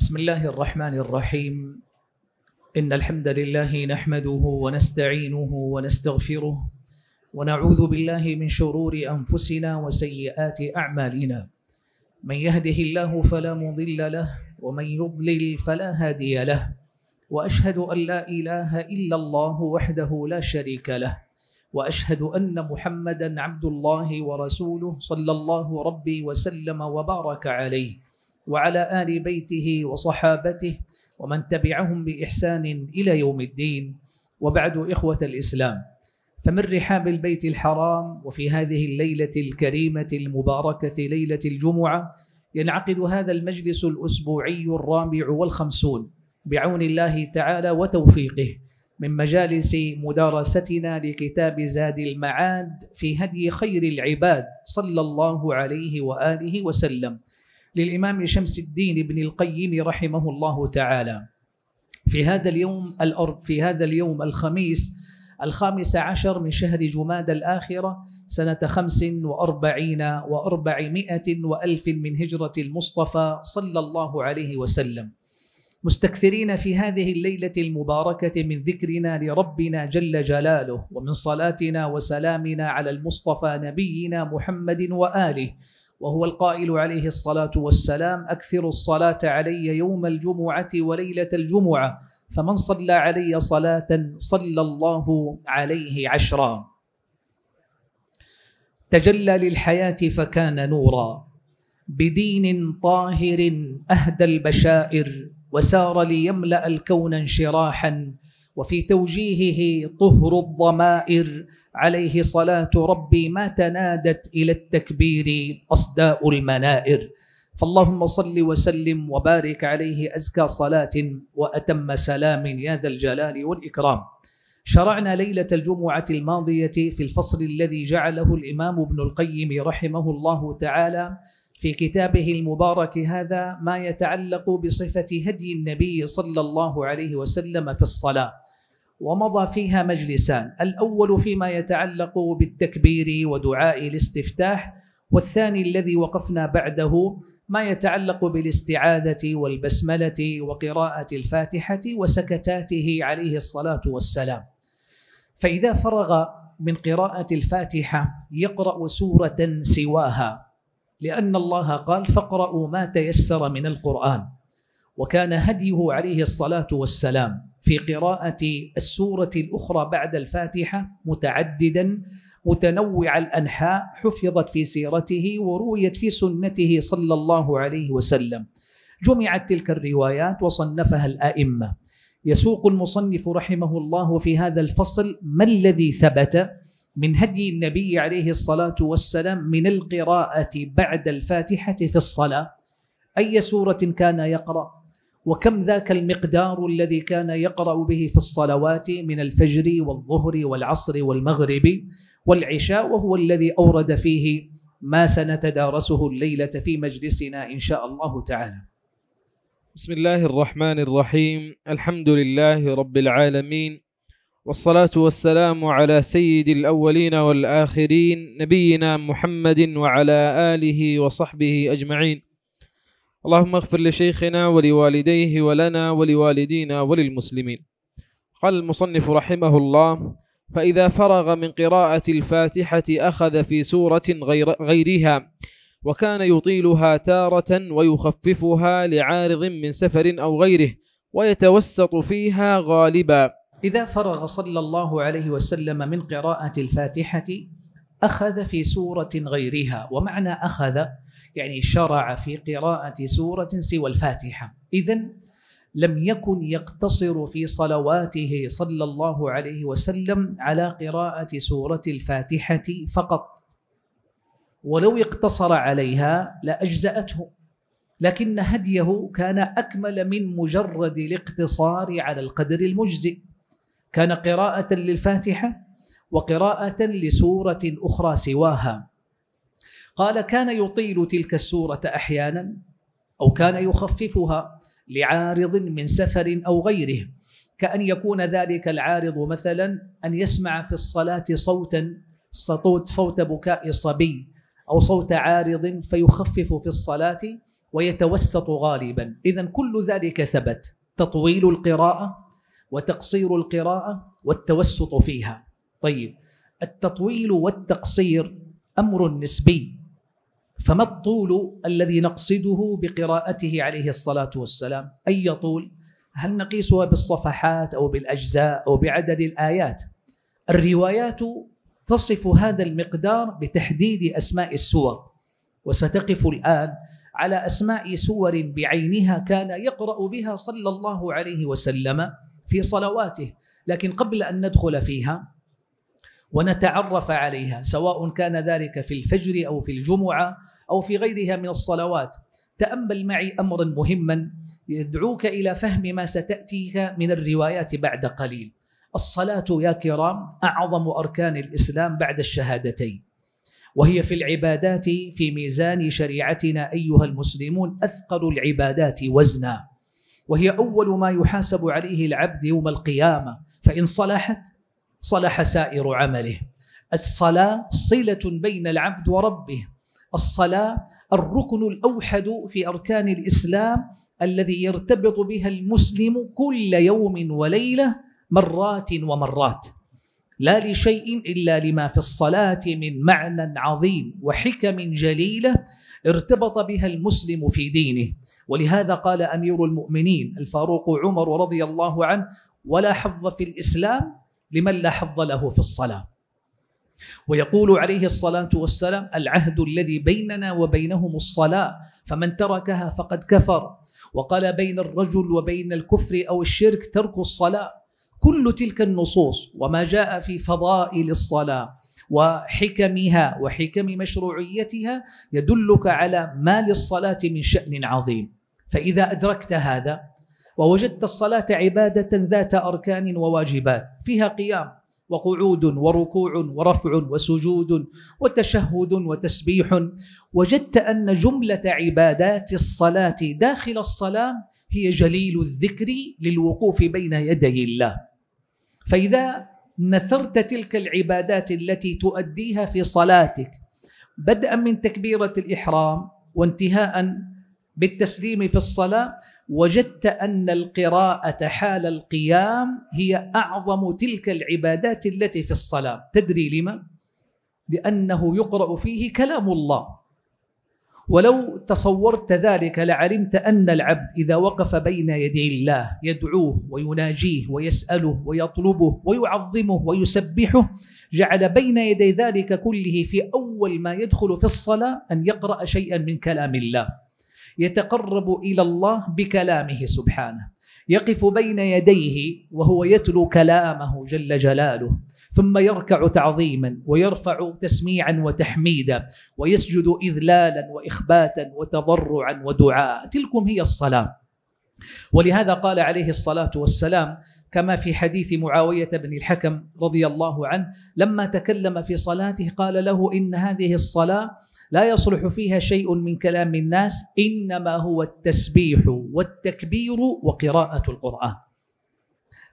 بسم الله الرحمن الرحيم ان الحمد لله نحمده ونستعينه ونستغفره ونعوذ بالله من شرور انفسنا وسيئات اعمالنا من يهده الله فلا مضل له ومن يضلل فلا هادي له واشهد ان لا اله الا الله وحده لا شريك له واشهد ان محمدا عبد الله ورسوله صلى الله ربي وسلم وبارك عليه وعلى ال بيته وصحابته ومن تبعهم باحسان الى يوم الدين وبعد اخوه الاسلام فمن رحاب البيت الحرام وفي هذه الليله الكريمه المباركه ليله الجمعه ينعقد هذا المجلس الاسبوعي الرابع والخمسون بعون الله تعالى وتوفيقه من مجالس مدارستنا لكتاب زاد المعاد في هدي خير العباد صلى الله عليه واله وسلم للإمام شمس الدين ابن القيم رحمه الله تعالى في هذا اليوم الأرب في هذا اليوم الخميس الخامس عشر من شهر جماد الآخرة سنة خمس وأربعين وأربعمائة وألف من هجرة المصطفى صلى الله عليه وسلم مستكثرين في هذه الليلة المباركة من ذكرنا لربنا جل جلاله ومن صلاتنا وسلامنا على المصطفى نبينا محمد وآله وهو القائل عليه الصلاه والسلام اكثروا الصلاه علي يوم الجمعه وليله الجمعه فمن صلى علي صلاه صلى الله عليه عشرا تجلى للحياه فكان نورا بدين طاهر اهدى البشائر وسار ليملا الكون انشراحا وفي توجيهه طهر الضمائر عليه صلاه ربي ما تنادت الى التكبير اصداء المنائر فاللهم صل وسلم وبارك عليه ازكى صلاه واتم سلام يا ذا الجلال والاكرام شرعنا ليله الجمعه الماضيه في الفصل الذي جعله الامام ابن القيم رحمه الله تعالى في كتابه المبارك هذا ما يتعلق بصفه هدي النبي صلى الله عليه وسلم في الصلاه ومضى فيها مجلسان الاول فيما يتعلق بالتكبير ودعاء الاستفتاح والثاني الذي وقفنا بعده ما يتعلق بالاستعاذه والبسمله وقراءه الفاتحه وسكتاته عليه الصلاه والسلام فاذا فرغ من قراءه الفاتحه يقرا سوره سواها لان الله قال فاقرأوا ما تيسر من القرآن وكان هديه عليه الصلاة والسلام في قراءة السورة الأخرى بعد الفاتحة متعددا متنوع الأنحاء حفظت في سيرته ورويت في سنته صلى الله عليه وسلم جمعت تلك الروايات وصنفها الأئمة يسوق المصنف رحمه الله في هذا الفصل ما الذي ثبت من هدي النبي عليه الصلاة والسلام من القراءة بعد الفاتحة في الصلاة أي سورة كان يقرأ وكم ذاك المقدار الذي كان يقرأ به في الصلوات من الفجر والظهر والعصر والمغرب والعشاء وهو الذي أورد فيه ما سنتدارسه الليلة في مجلسنا إن شاء الله تعالى بسم الله الرحمن الرحيم الحمد لله رب العالمين والصلاة والسلام على سيد الأولين والآخرين نبينا محمد وعلى آله وصحبه أجمعين اللهم اغفر لشيخنا ولوالديه ولنا ولوالدينا وللمسلمين قال المصنف رحمه الله فإذا فرغ من قراءة الفاتحة أخذ في سورة غير غيرها وكان يطيلها تارة ويخففها لعارض من سفر أو غيره ويتوسط فيها غالبا إذا فرغ صلى الله عليه وسلم من قراءة الفاتحة أخذ في سورة غيرها ومعنى أخذ يعني شرع في قراءة سورة سوى الفاتحة إذا لم يكن يقتصر في صلواته صلى الله عليه وسلم على قراءة سورة الفاتحة فقط ولو اقتصر عليها لأجزأته لكن هديه كان أكمل من مجرد الاقتصار على القدر المجزئ كان قراءة للفاتحة وقراءة لسورة أخرى سواها قال كان يطيل تلك السوره احيانا او كان يخففها لعارض من سفر او غيره كأن يكون ذلك العارض مثلا أن يسمع في الصلاة صوتا صوت, صوت بكاء صبي أو صوت عارض فيخفف في الصلاة ويتوسط غالبا إذا كل ذلك ثبت تطويل القراءة وتقصير القراءة والتوسط فيها طيب التطويل والتقصير أمر نسبي فما الطول الذي نقصده بقراءته عليه الصلاه والسلام؟ اي طول؟ هل نقيسها بالصفحات او بالاجزاء او بعدد الايات؟ الروايات تصف هذا المقدار بتحديد اسماء السور وستقف الان على اسماء سور بعينها كان يقرا بها صلى الله عليه وسلم في صلواته لكن قبل ان ندخل فيها ونتعرف عليها سواء كان ذلك في الفجر او في الجمعه او في غيرها من الصلوات تامل معي امرا مهما يدعوك الى فهم ما ستاتيك من الروايات بعد قليل الصلاه يا كرام اعظم اركان الاسلام بعد الشهادتين وهي في العبادات في ميزان شريعتنا ايها المسلمون اثقل العبادات وزنا وهي اول ما يحاسب عليه العبد يوم القيامه فان صلحت صلح سائر عمله الصلاه صله بين العبد وربه الصلاه الركن الاوحد في اركان الاسلام الذي يرتبط بها المسلم كل يوم وليله مرات ومرات لا لشيء الا لما في الصلاه من معنى عظيم وحكم جليله ارتبط بها المسلم في دينه ولهذا قال امير المؤمنين الفاروق عمر رضي الله عنه ولا حظ في الاسلام لمن لا حظ له في الصلاة ويقول عليه الصلاة والسلام العهد الذي بيننا وبينهم الصلاة فمن تركها فقد كفر وقال بين الرجل وبين الكفر أو الشرك ترك الصلاة كل تلك النصوص وما جاء في فضائل الصلاة وحكمها وحكم مشروعيتها يدلك على ما للصلاة من شأن عظيم فإذا أدركت هذا ووجدت الصلاة عبادة ذات أركان وواجبات فيها قيام وقعود وركوع ورفع وسجود وتشهد وتسبيح وجدت ان جمله عبادات الصلاه داخل الصلاه هي جليل الذكر للوقوف بين يدي الله فاذا نثرت تلك العبادات التي تؤديها في صلاتك بدءا من تكبيره الاحرام وانتهاء بالتسليم في الصلاه وجدت ان القراءه حال القيام هي اعظم تلك العبادات التي في الصلاه تدري لما لانه يقرا فيه كلام الله ولو تصورت ذلك لعلمت ان العبد اذا وقف بين يدي الله يدعوه ويناجيه ويساله ويطلبه ويعظمه ويسبحه جعل بين يدي ذلك كله في اول ما يدخل في الصلاه ان يقرا شيئا من كلام الله يتقرب الى الله بكلامه سبحانه يقف بين يديه وهو يتلو كلامه جل جلاله ثم يركع تعظيما ويرفع تسميعا وتحميدا ويسجد اذلالا واخباتا وتضرعا ودعاء تلكم هي الصلاه ولهذا قال عليه الصلاه والسلام كما في حديث معاويه بن الحكم رضي الله عنه لما تكلم في صلاته قال له ان هذه الصلاه لا يصلح فيها شيء من كلام الناس انما هو التسبيح والتكبير وقراءه القران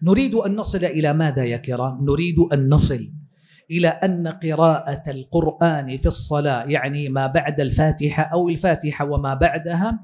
نريد ان نصل الى ماذا يا كرام نريد ان نصل الى ان قراءه القران في الصلاه يعني ما بعد الفاتحه او الفاتحه وما بعدها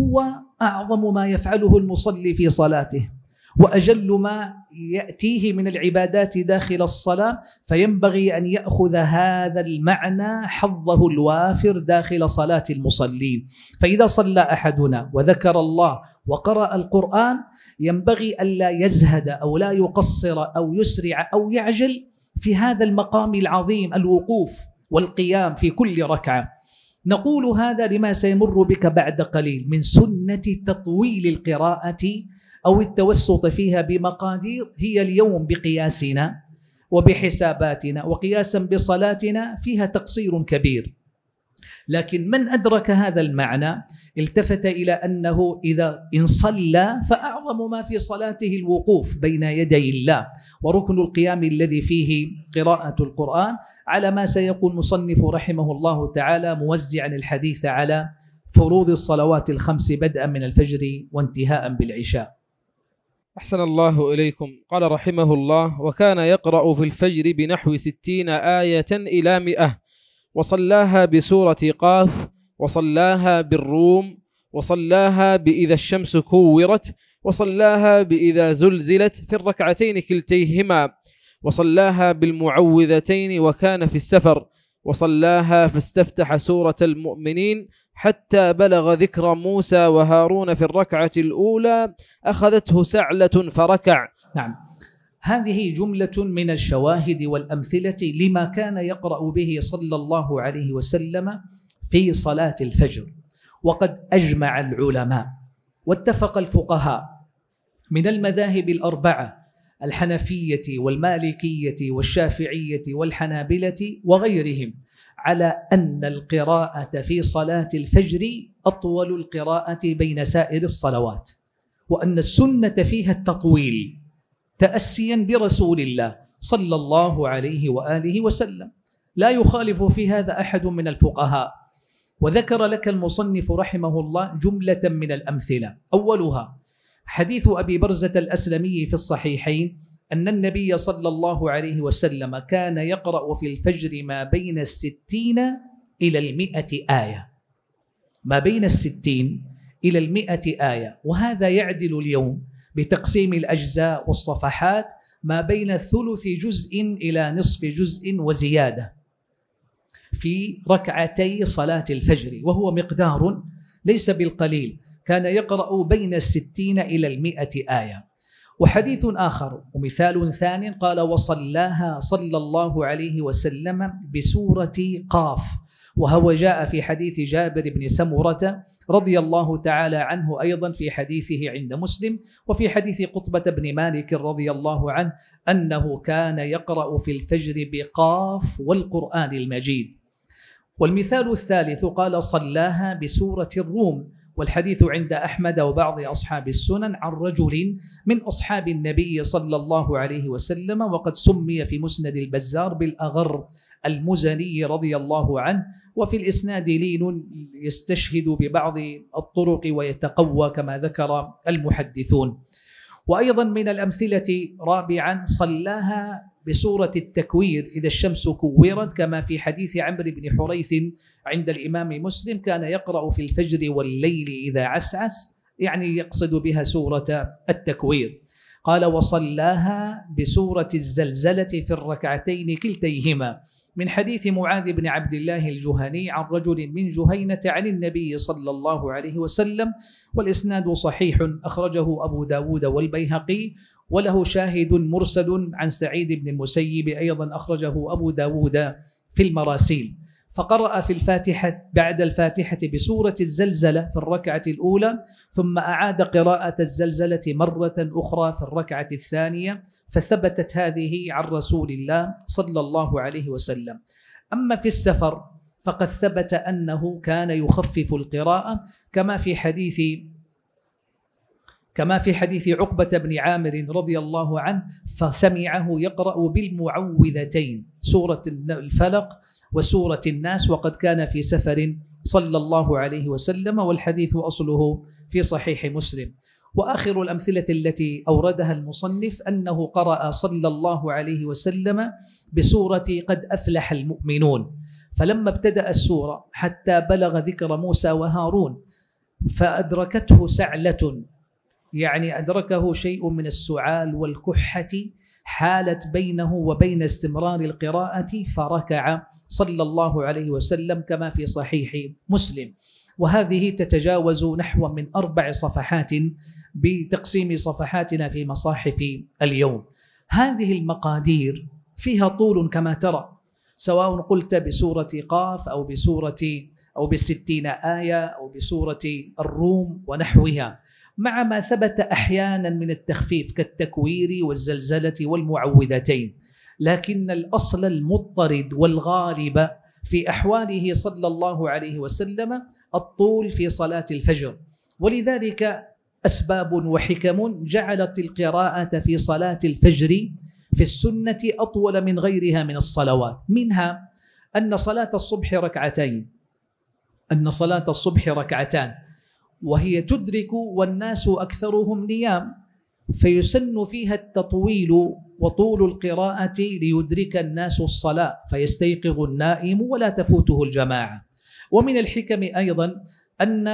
هو اعظم ما يفعله المصلي في صلاته واجل ما ياتيه من العبادات داخل الصلاه فينبغي ان ياخذ هذا المعنى حظه الوافر داخل صلاه المصلين فاذا صلى احدنا وذكر الله وقرا القران ينبغي الا يزهد او لا يقصر او يسرع او يعجل في هذا المقام العظيم الوقوف والقيام في كل ركعه نقول هذا لما سيمر بك بعد قليل من سنه تطويل القراءه او التوسط فيها بمقادير هي اليوم بقياسنا وبحساباتنا وقياسا بصلاتنا فيها تقصير كبير لكن من ادرك هذا المعنى التفت الى انه اذا ان صلى فاعظم ما في صلاته الوقوف بين يدي الله وركن القيام الذي فيه قراءه القران على ما سيقول مصنف رحمه الله تعالى موزعا الحديث على فروض الصلوات الخمس بدءا من الفجر وانتهاء بالعشاء أحسن الله إليكم قال رحمه الله وكان يقرأ في الفجر بنحو ستين آية إلى مئة وصلاها بسورة قاف وصلاها بالروم وصلاها بإذا الشمس كورت وصلاها بإذا زلزلت في الركعتين كلتيهما وصلاها بالمعوذتين وكان في السفر وصلاها فاستفتح سورة المؤمنين حتى بلغ ذكر موسى وهارون في الركعة الأولى أخذته سعلة فركع نعم هذه جملة من الشواهد والأمثلة لما كان يقرأ به صلى الله عليه وسلم في صلاة الفجر وقد أجمع العلماء واتفق الفقهاء من المذاهب الأربعة الحنفية والمالكية والشافعية والحنابلة وغيرهم على ان القراءه في صلاه الفجر اطول القراءه بين سائر الصلوات وان السنه فيها التطويل تاسيا برسول الله صلى الله عليه واله وسلم لا يخالف في هذا احد من الفقهاء وذكر لك المصنف رحمه الله جمله من الامثله اولها حديث ابي برزه الاسلمي في الصحيحين أن النبي صلى الله عليه وسلم كان يقرأ في الفجر ما بين الستين إلى المئة آية ما بين الستين إلى المئة آية وهذا يعدل اليوم بتقسيم الأجزاء والصفحات ما بين ثلث جزء إلى نصف جزء وزيادة في ركعتي صلاة الفجر وهو مقدار ليس بالقليل كان يقرأ بين الستين إلى المئة آية وحديث آخر ومثال ثاني قال وصلاها صلى الله عليه وسلم بسورة قاف وهو جاء في حديث جابر بن سمرة رضي الله تعالى عنه أيضا في حديثه عند مسلم وفي حديث قطبة بن مالك رضي الله عنه أنه كان يقرأ في الفجر بقاف والقرآن المجيد والمثال الثالث قال صلاها بسورة الروم والحديث عند احمد وبعض اصحاب السنن عن رجل من اصحاب النبي صلى الله عليه وسلم وقد سمي في مسند البزار بالاغر المزني رضي الله عنه وفي الاسناد لين يستشهد ببعض الطرق ويتقوى كما ذكر المحدثون وايضا من الامثله رابعا صلاها بصورة التكوير إذا الشمس كورت كما في حديث عمرو بن حريث عند الإمام مسلم كان يقرأ في الفجر والليل إذا عسعس يعني يقصد بها سورة التكوير قال وصلاها بسورة الزلزلة في الركعتين كلتيهما من حديث معاذ بن عبد الله الجهني عن رجل من جهينة عن النبي صلى الله عليه وسلم والإسناد صحيح أخرجه أبو داود والبيهقي وله شاهد مرسل عن سعيد بن المسيب أيضا أخرجه أبو داود في المراسيل فقرأ في الفاتحة بعد الفاتحة بسورة الزلزلة في الركعة الأولى ثم أعاد قراءة الزلزلة مرة أخرى في الركعة الثانية فثبتت هذه عن رسول الله صلى الله عليه وسلم أما في السفر فقد ثبت أنه كان يخفف القراءة كما في حديث كما في حديث عقبة بن عامر رضي الله عنه فسمعه يقرأ بالمعوذتين سورة الفلق وسورة الناس وقد كان في سفر صلى الله عليه وسلم والحديث أصله في صحيح مسلم واخر الامثله التي اوردها المصنف انه قرا صلى الله عليه وسلم بسوره قد افلح المؤمنون فلما ابتدا السوره حتى بلغ ذكر موسى وهارون فادركته سعله يعني أدركه شيء من السعال والكحة حالت بينه وبين استمرار القراءة فركع صلى الله عليه وسلم كما في صحيح مسلم وهذه تتجاوز نحو من أربع صفحات بتقسيم صفحاتنا في مصاحف اليوم هذه المقادير فيها طول كما ترى سواء قلت بسورة قاف أو بسورة أو بالستين آية أو بسورة الروم ونحوها مع ما ثبت احيانا من التخفيف كالتكوير والزلزله والمعوذتين لكن الاصل المضطرد والغالب في احواله صلى الله عليه وسلم الطول في صلاه الفجر ولذلك اسباب وحكم جعلت القراءه في صلاه الفجر في السنه اطول من غيرها من الصلوات منها ان صلاه الصبح ركعتين ان صلاه الصبح ركعتان وهي تدرك والناس اكثرهم نيام فيسن فيها التطويل وطول القراءه ليدرك الناس الصلاه فيستيقظ النائم ولا تفوته الجماعه ومن الحكم ايضا ان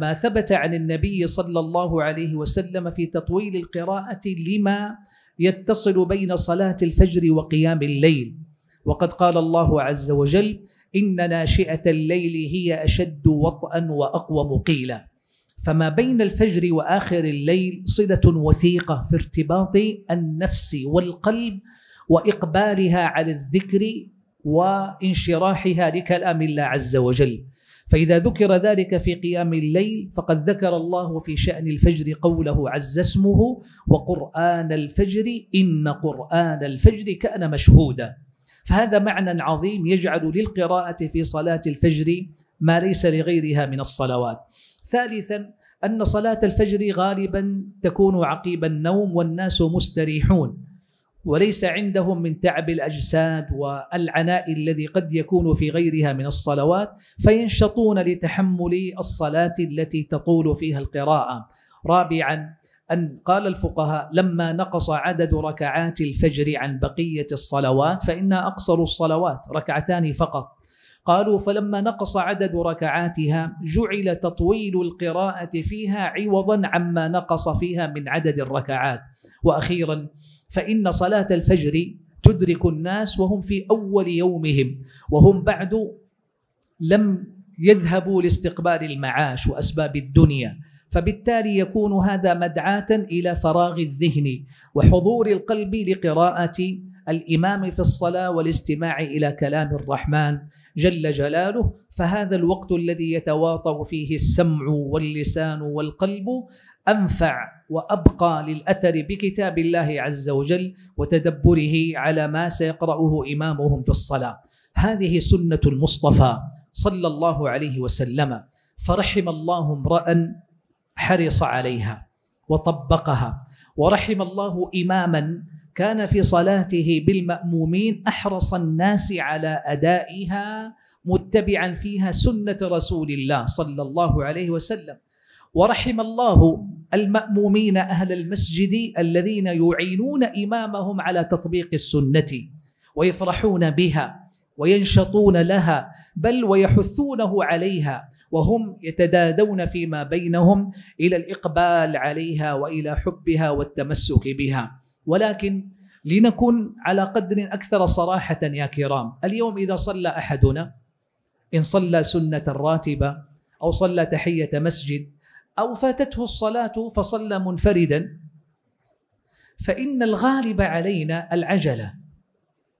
ما ثبت عن النبي صلى الله عليه وسلم في تطويل القراءه لما يتصل بين صلاه الفجر وقيام الليل وقد قال الله عز وجل إن ناشئة الليل هي أشد وطئا وأقوم قيلا فما بين الفجر وآخر الليل صلة وثيقة في ارتباط النفس والقلب وإقبالها على الذكر وانشراحها لكلام الله عز وجل فإذا ذكر ذلك في قيام الليل فقد ذكر الله في شأن الفجر قوله عز اسمه وقرآن الفجر إن قرآن الفجر كان مشهودا فهذا معنى عظيم يجعل للقراءة في صلاة الفجر ما ليس لغيرها من الصلوات. ثالثا أن صلاة الفجر غالبا تكون عقيب النوم والناس مستريحون وليس عندهم من تعب الاجساد والعناء الذي قد يكون في غيرها من الصلوات فينشطون لتحمل الصلاه التي تطول فيها القراءه رابعا أن قال الفقهاء لما نقص عدد ركعات الفجر عن بقية الصلوات فإنها أقصر الصلوات ركعتان فقط قالوا فلما نقص عدد ركعاتها جعل تطويل القراءة فيها عوضا عما نقص فيها من عدد الركعات وأخيرا فإن صلاة الفجر تدرك الناس وهم في أول يومهم وهم بعد لم يذهبوا لاستقبال المعاش وأسباب الدنيا فبالتالي يكون هذا مدعاة إلى فراغ الذهن وحضور القلب لقراءة الإمام في الصلاة والاستماع إلى كلام الرحمن جل جلاله فهذا الوقت الذي يتواطأ فيه السمع واللسان والقلب انفع وابقى للاثر بكتاب الله عز وجل وتدبره على ما سيقراه امامهم في الصلاه هذه سنه المصطفى صلى الله عليه وسلم فرحم الله امرا حرص عليها وطبقها ورحم الله إماما كان في صلاته بالمأمومين أحرص الناس على أدائها متبعا فيها سنة رسول الله صلى الله عليه وسلم ورحم الله المأمومين أهل المسجد الذين يعينون إمامهم على تطبيق السنة ويفرحون بها وينشطون لها بل ويحثونه عليها وهم يتدادون فيما بينهم الى الاقبال عليها والى حبها والتمسك بها ولكن لنكن على قدر اكثر صراحه يا كرام اليوم اذا صلى احدنا ان صلى سنه راتبه او صلى تحيه مسجد او فاتته الصلاه فصلى منفردا فان الغالب علينا العجله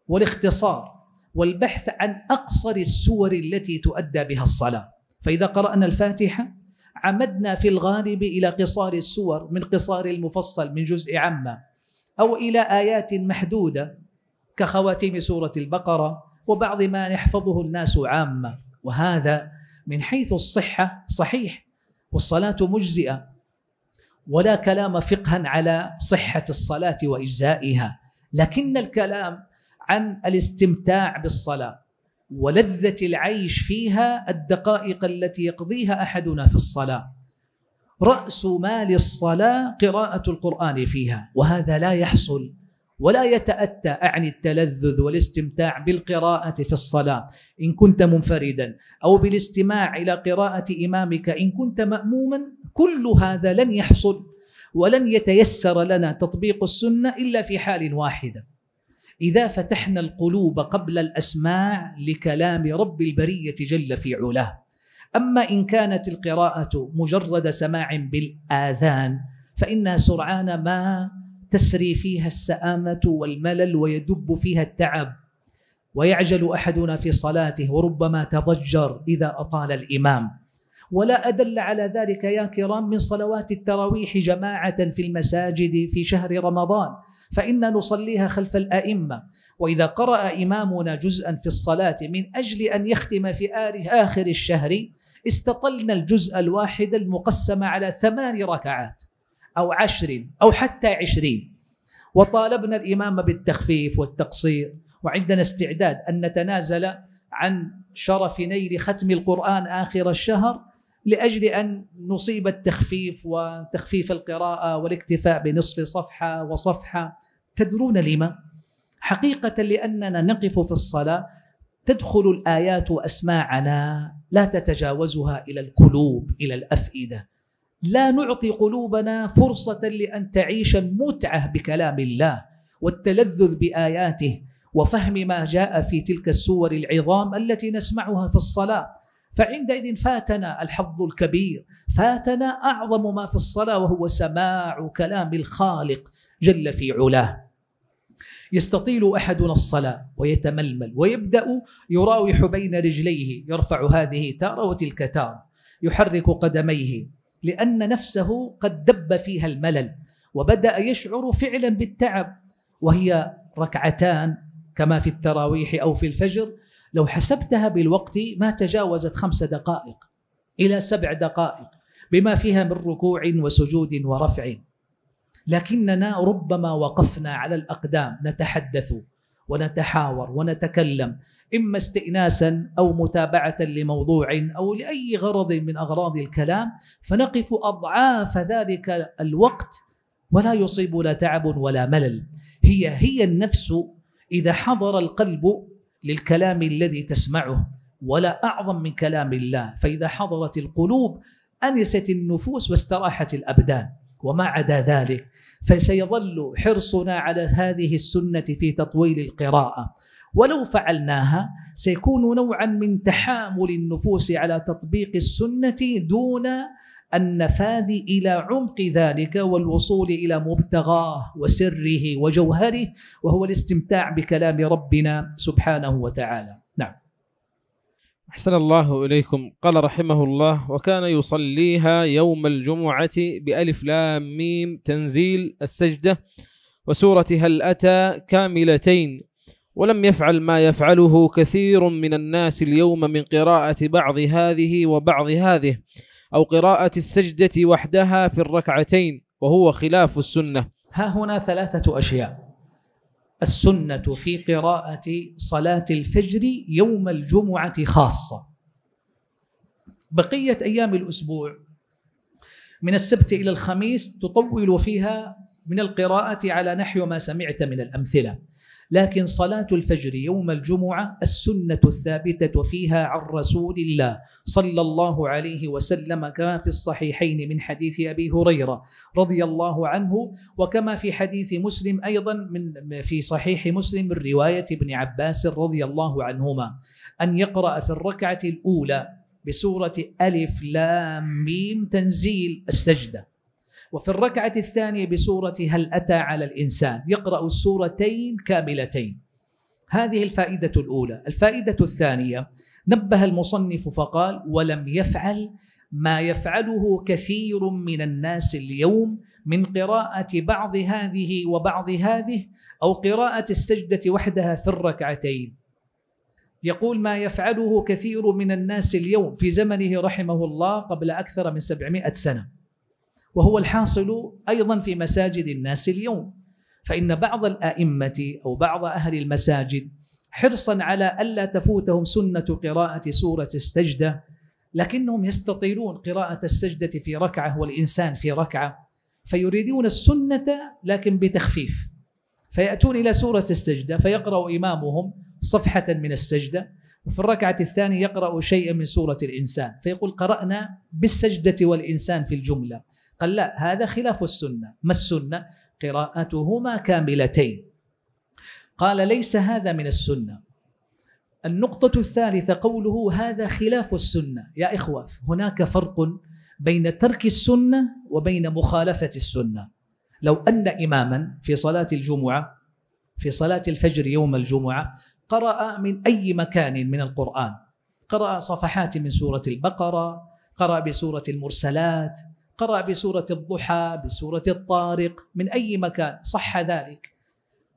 والاختصار والبحث عن اقصر السور التي تؤدى بها الصلاه فإذا قرأنا الفاتحة عمدنا في الغالب إلى قصار السور من قصار المفصل من جزء عامة أو إلى آيات محدودة كخواتيم سورة البقرة وبعض ما يحفظه الناس عامة وهذا من حيث الصحة صحيح والصلاة مجزئة ولا كلام فقها على صحة الصلاة وإجزائها لكن الكلام عن الاستمتاع بالصلاة ولذة العيش فيها الدقائق التي يقضيها أحدنا في الصلاة رأس مال الصلاة قراءة القرآن فيها وهذا لا يحصل ولا يتأتى أعني التلذذ والاستمتاع بالقراءة في الصلاة إن كنت منفردا أو بالاستماع إلى قراءة إمامك إن كنت مأموما كل هذا لن يحصل ولن يتيسر لنا تطبيق السنة إلا في حال واحدة اذا فتحنا القلوب قبل الاسماع لكلام رب البريه جل في علاه اما ان كانت القراءه مجرد سماع بالاذان فانها سرعان ما تسري فيها السامه والملل ويدب فيها التعب ويعجل احدنا في صلاته وربما تضجر اذا اطال الامام ولا أدل على ذلك يا كرام من صلوات التراويح جماعة في المساجد في شهر رمضان فإنا نصليها خلف الأئمة وإذا قرأ إمامنا جزءا في الصلاة من أجل أن يختم في آخر الشهر استطلنا الجزء الواحد المقسم على ثمان ركعات أو عشر أو حتى عشرين وطالبنا الإمام بالتخفيف والتقصير وعندنا استعداد أن نتنازل عن شرف نيل ختم القرآن آخر الشهر لاجل ان نصيب التخفيف وتخفيف القراءه والاكتفاء بنصف صفحه وصفحه تدرون لما؟ حقيقه لاننا نقف في الصلاه تدخل الايات اسماعنا لا تتجاوزها الى القلوب الى الافئده لا نعطي قلوبنا فرصه لان تعيش المتعه بكلام الله والتلذذ باياته وفهم ما جاء في تلك السور العظام التي نسمعها في الصلاه فعندئذ فاتنا الحظ الكبير فاتنا اعظم ما في الصلاه وهو سماع كلام الخالق جل في علاه يستطيل احدنا الصلاه ويتململ ويبدا يراوح بين رجليه يرفع هذه تاره وتلك تاره يحرك قدميه لان نفسه قد دب فيها الملل وبدا يشعر فعلا بالتعب وهي ركعتان كما في التراويح او في الفجر لو حسبتها بالوقت ما تجاوزت خمس دقائق إلى سبع دقائق بما فيها من ركوع وسجود ورفع لكننا ربما وقفنا على الأقدام نتحدث ونتحاور ونتكلم إما استئناسا أو متابعة لموضوع أو لأي غرض من أغراض الكلام فنقف أضعاف ذلك الوقت ولا يصيبنا تعب ولا ملل هي هي النفس إذا حضر القلب للكلام الذي تسمعه ولا اعظم من كلام الله فاذا حضرت القلوب انست النفوس واستراحت الابدان وما عدا ذلك فسيظل حرصنا على هذه السنه في تطويل القراءه ولو فعلناها سيكون نوعا من تحامل النفوس على تطبيق السنه دون النفاذ الى عمق ذلك والوصول الى مبتغاه وسره وجوهره وهو الاستمتاع بكلام ربنا سبحانه وتعالى. نعم. احسن الله اليكم قال رحمه الله وكان يصليها يوم الجمعه بالف لام ميم تنزيل السجده وسوره هل اتى كاملتين ولم يفعل ما يفعله كثير من الناس اليوم من قراءه بعض هذه وبعض هذه أو قراءة السجدة وحدها في الركعتين وهو خلاف السنة ها هنا ثلاثة أشياء السنة في قراءة صلاة الفجر يوم الجمعة خاصة بقية أيام الأسبوع من السبت إلى الخميس تطول فيها من القراءة على نحو ما سمعت من الأمثلة لكن صلاة الفجر يوم الجمعة السنة الثابتة فيها عن رسول الله صلى الله عليه وسلم كما في الصحيحين من حديث أبي هريرة رضي الله عنه وكما في حديث مسلم أيضا من في صحيح مسلم من رواية ابن عباس رضي الله عنهما أن يقرأ في الركعة الأولى بسورة ألف لام ميم تنزيل السجدة وفي الركعة الثانية بسورة هل أتى على الإنسان يقرأ السورتين كاملتين هذه الفائدة الأولى الفائدة الثانية نبه المصنف فقال ولم يفعل ما يفعله كثير من الناس اليوم من قراءة بعض هذه وبعض هذه أو قراءة السجدة وحدها في الركعتين يقول ما يفعله كثير من الناس اليوم في زمنه رحمه الله قبل أكثر من سبعمائة سنة وهو الحاصل ايضا في مساجد الناس اليوم فان بعض الائمه او بعض اهل المساجد حرصا على الا تفوتهم سنه قراءه سوره السجده لكنهم يستطيلون قراءه السجده في ركعه والانسان في ركعه فيريدون السنه لكن بتخفيف فياتون الى سوره السجده فيقرا امامهم صفحه من السجده وفي الركعه الثانيه يقرا شيئا من سوره الانسان فيقول قرانا بالسجده والانسان في الجمله قال لا هذا خلاف السنة ما السنة؟ قراءتهما كاملتين قال ليس هذا من السنة النقطة الثالثة قوله هذا خلاف السنة يا إخوة هناك فرق بين ترك السنة وبين مخالفة السنة لو أن إماما في صلاة الجمعة في صلاة الفجر يوم الجمعة قرأ من أي مكان من القرآن قرأ صفحات من سورة البقرة قرأ بسورة المرسلات قرأ بسورة الضحى بسورة الطارق من أي مكان صح ذلك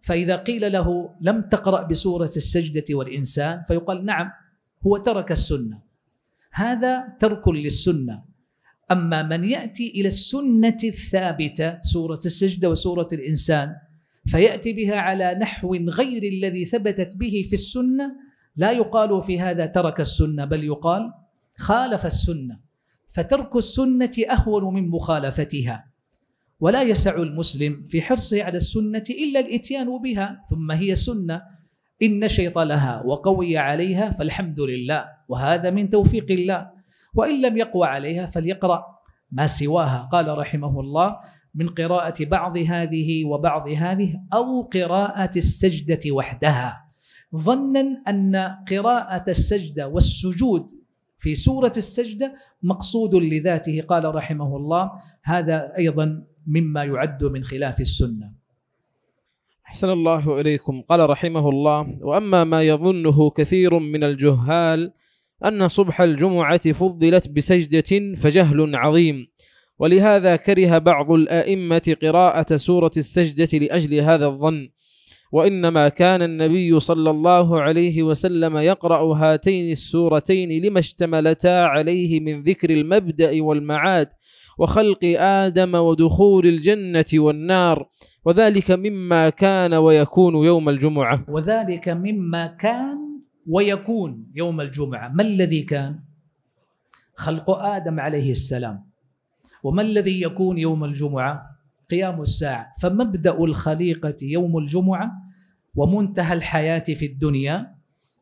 فإذا قيل له لم تقرأ بسورة السجدة والإنسان فيقال نعم هو ترك السنة هذا ترك للسنة أما من يأتي إلى السنة الثابتة سورة السجدة وسورة الإنسان فيأتي بها على نحو غير الذي ثبتت به في السنة لا يقال في هذا ترك السنة بل يقال خالف السنه فترك السنه اهون من مخالفتها ولا يسع المسلم في حرصه على السنه الا الاتيان بها ثم هي سنه ان نشط لها وقوي عليها فالحمد لله وهذا من توفيق الله وان لم يقوى عليها فليقرا ما سواها قال رحمه الله من قراءة بعض هذه وبعض هذه أو قراءة السجدة وحدها ظنا أن قراءة السجدة والسجود في سوره السجده مقصود لذاته قال رحمه الله هذا ايضا مما يعد من خلاف السنه أحسن الله إليكم قال رحمه الله وأما ما يظنه كثير من الجهال أن صبح الجمعة فضلت بسجدة فجهل عظيم ولهذا كره بعض الأئمة قراءة سورة السجدة لأجل هذا الظن وإنما كان النبي صلى الله عليه وسلم يقرأ هاتين السورتين لما اشتملتا عليه من ذكر المبدأ والمعاد وخلق آدم ودخول الجنة والنار وذلك مما كان ويكون يوم الجمعة وذلك مما كان ويكون يوم الجمعة ما الذي كان؟ خلق آدم عليه السلام وما الذي يكون يوم الجمعة؟ قيام الساعة فمبدأ الخليقة يوم الجمعة ومنتهى الحياه في الدنيا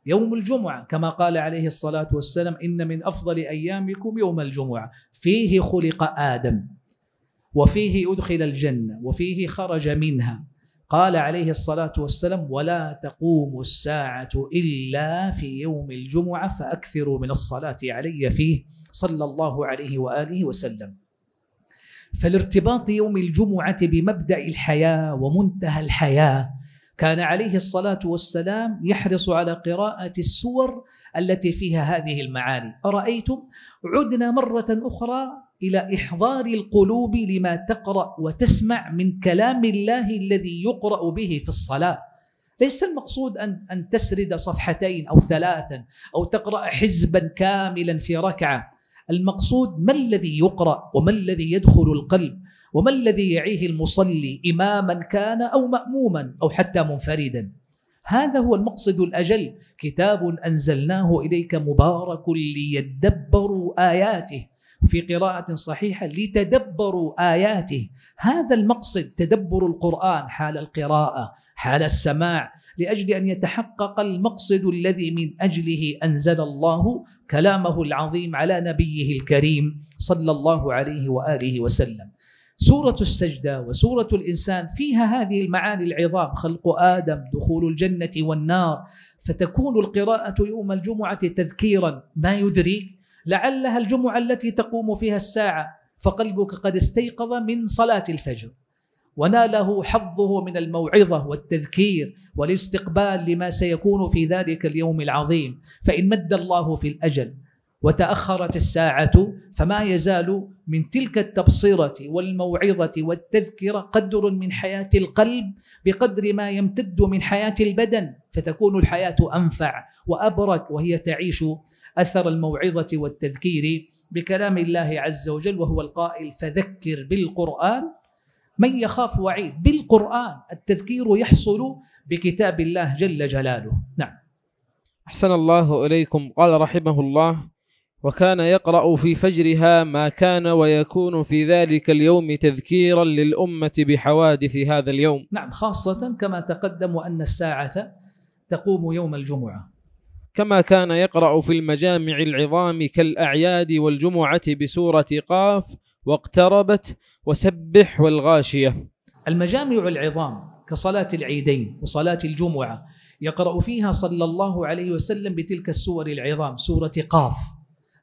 يوم الجمعه كما قال عليه الصلاه والسلام ان من افضل ايامكم يوم الجمعه فيه خلق ادم وفيه ادخل الجنه وفيه خرج منها قال عليه الصلاه والسلام ولا تقوم الساعه الا في يوم الجمعه فاكثروا من الصلاه علي فيه صلى الله عليه واله وسلم فالارتباط يوم الجمعه بمبدا الحياه ومنتهى الحياه كان عليه الصلاة والسلام يحرص على قراءة السور التي فيها هذه المعاني أرأيتم عدنا مرة أخرى إلى إحضار القلوب لما تقرأ وتسمع من كلام الله الذي يقرأ به في الصلاة ليس المقصود أن, أن تسرد صفحتين أو ثلاثا أو تقرأ حزبا كاملا في ركعة المقصود ما الذي يقرأ وما الذي يدخل القلب وما الذي يعيه المصلي إماما كان أو مأموما أو حتى منفردا هذا هو المقصد الأجل كتاب أنزلناه إليك مبارك ليدبروا آياته في قراءة صحيحة لتدبروا آياته هذا المقصد تدبر القرآن حال القراءة حال السماع لاجل ان يتحقق المقصد الذي من اجله انزل الله كلامه العظيم على نبيه الكريم صلى الله عليه واله وسلم سورة السجدة وسورة الإنسان فيها هذه المعاني العظام خلق آدم دخول الجنة والنار فتكون القراءة يوم الجمعة تذكيرا ما يدري لعلها الجمعة التي تقوم فيها الساعة فقلبك قد استيقظ من صلاة الفجر وناله حظه من الموعظه والتذكير والاستقبال لما سيكون في ذلك اليوم العظيم فان مد الله في الاجل وتاخرت الساعه فما يزال من تلك التبصره والموعظه والتذكره قدر من حياه القلب بقدر ما يمتد من حياه البدن فتكون الحياه انفع وابرك وهي تعيش اثر الموعظه والتذكير بكلام الله عز وجل وهو القائل فذكر بالقران من يخاف وعيد بالقران التذكير يحصل بكتاب الله جل جلاله نعم احسن الله اليكم قال رحمه الله وكان يقرأ في فجرها ما كان ويكون في ذلك اليوم تذكيرا للأمة بحوادث هذا اليوم نعم خاصة كما تقدم أن الساعة تقوم يوم الجمعة كما كان يقرأ في المجامع العظام كالأعياد والجمعة بسورة قاف واقتربت وسبح والغاشية المجامع العظام كصلاة العيدين وصلاة الجمعة يقرأ فيها صلى الله عليه وسلم بتلك السور العظام سورة قاف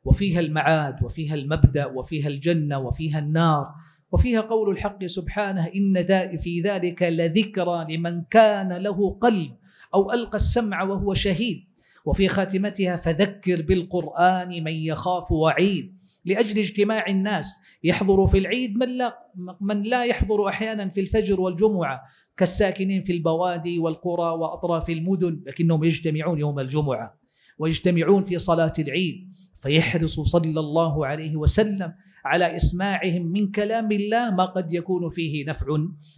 وفيها المعاد وفيها المبدا وفيها الجنه وفيها النار وفيها قول الحق سبحانه ان في ذلك لذكرى لمن كان له قلب او القى السمع وهو شهيد وفي خاتمتها فذكر بالقران من يخاف وعيد لاجل اجتماع الناس يحضر في العيد من لا من لا يحضر احيانا في الفجر والجمعه كالساكنين في البوادي والقرى واطراف المدن لكنهم يجتمعون يوم الجمعه ويجتمعون في صلاه العيد فيحرص صلى الله عليه وسلم على اسماعهم من كلام الله ما قد يكون فيه نفع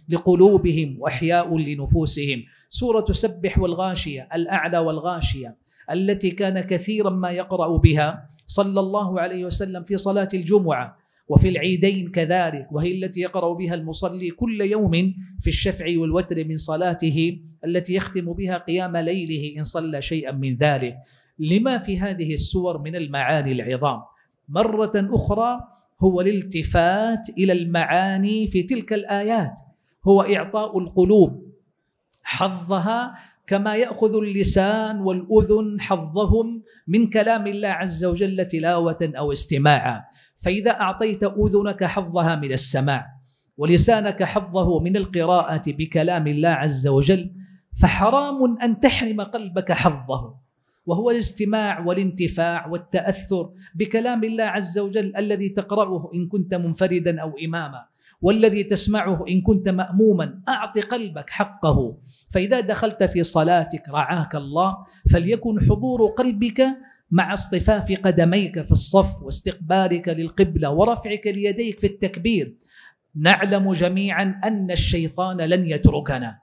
لقلوبهم واحياء لنفوسهم سوره سبح والغاشيه الاعلى والغاشيه التي كان كثيرا ما يقرا بها صلى الله عليه وسلم في صلاه الجمعه وفي العيدين كذلك وهي التي يقرا بها المصلي كل يوم في الشفع والوتر من صلاته التي يختم بها قيام ليله ان صلى شيئا من ذلك لما في هذه السور من المعاني العظام مرة أخرى هو الالتفات إلى المعاني في تلك الآيات هو إعطاء القلوب حظها كما ياخذ اللسان والاذن حظهم من كلام الله عز وجل تلاوه او استماعا فاذا اعطيت اذنك حظها من السماع ولسانك حظه من القراءه بكلام الله عز وجل فحرام ان تحرم قلبك حظه وهو الاستماع والانتفاع والتاثر بكلام الله عز وجل الذي تقراه ان كنت منفردا او اماما والذي تسمعه ان كنت ماموما اعط قلبك حقه فاذا دخلت في صلاتك رعاك الله فليكن حضور قلبك مع اصطفاف قدميك في الصف واستقبالك للقبله ورفعك ليديك في التكبير نعلم جميعا ان الشيطان لن يتركنا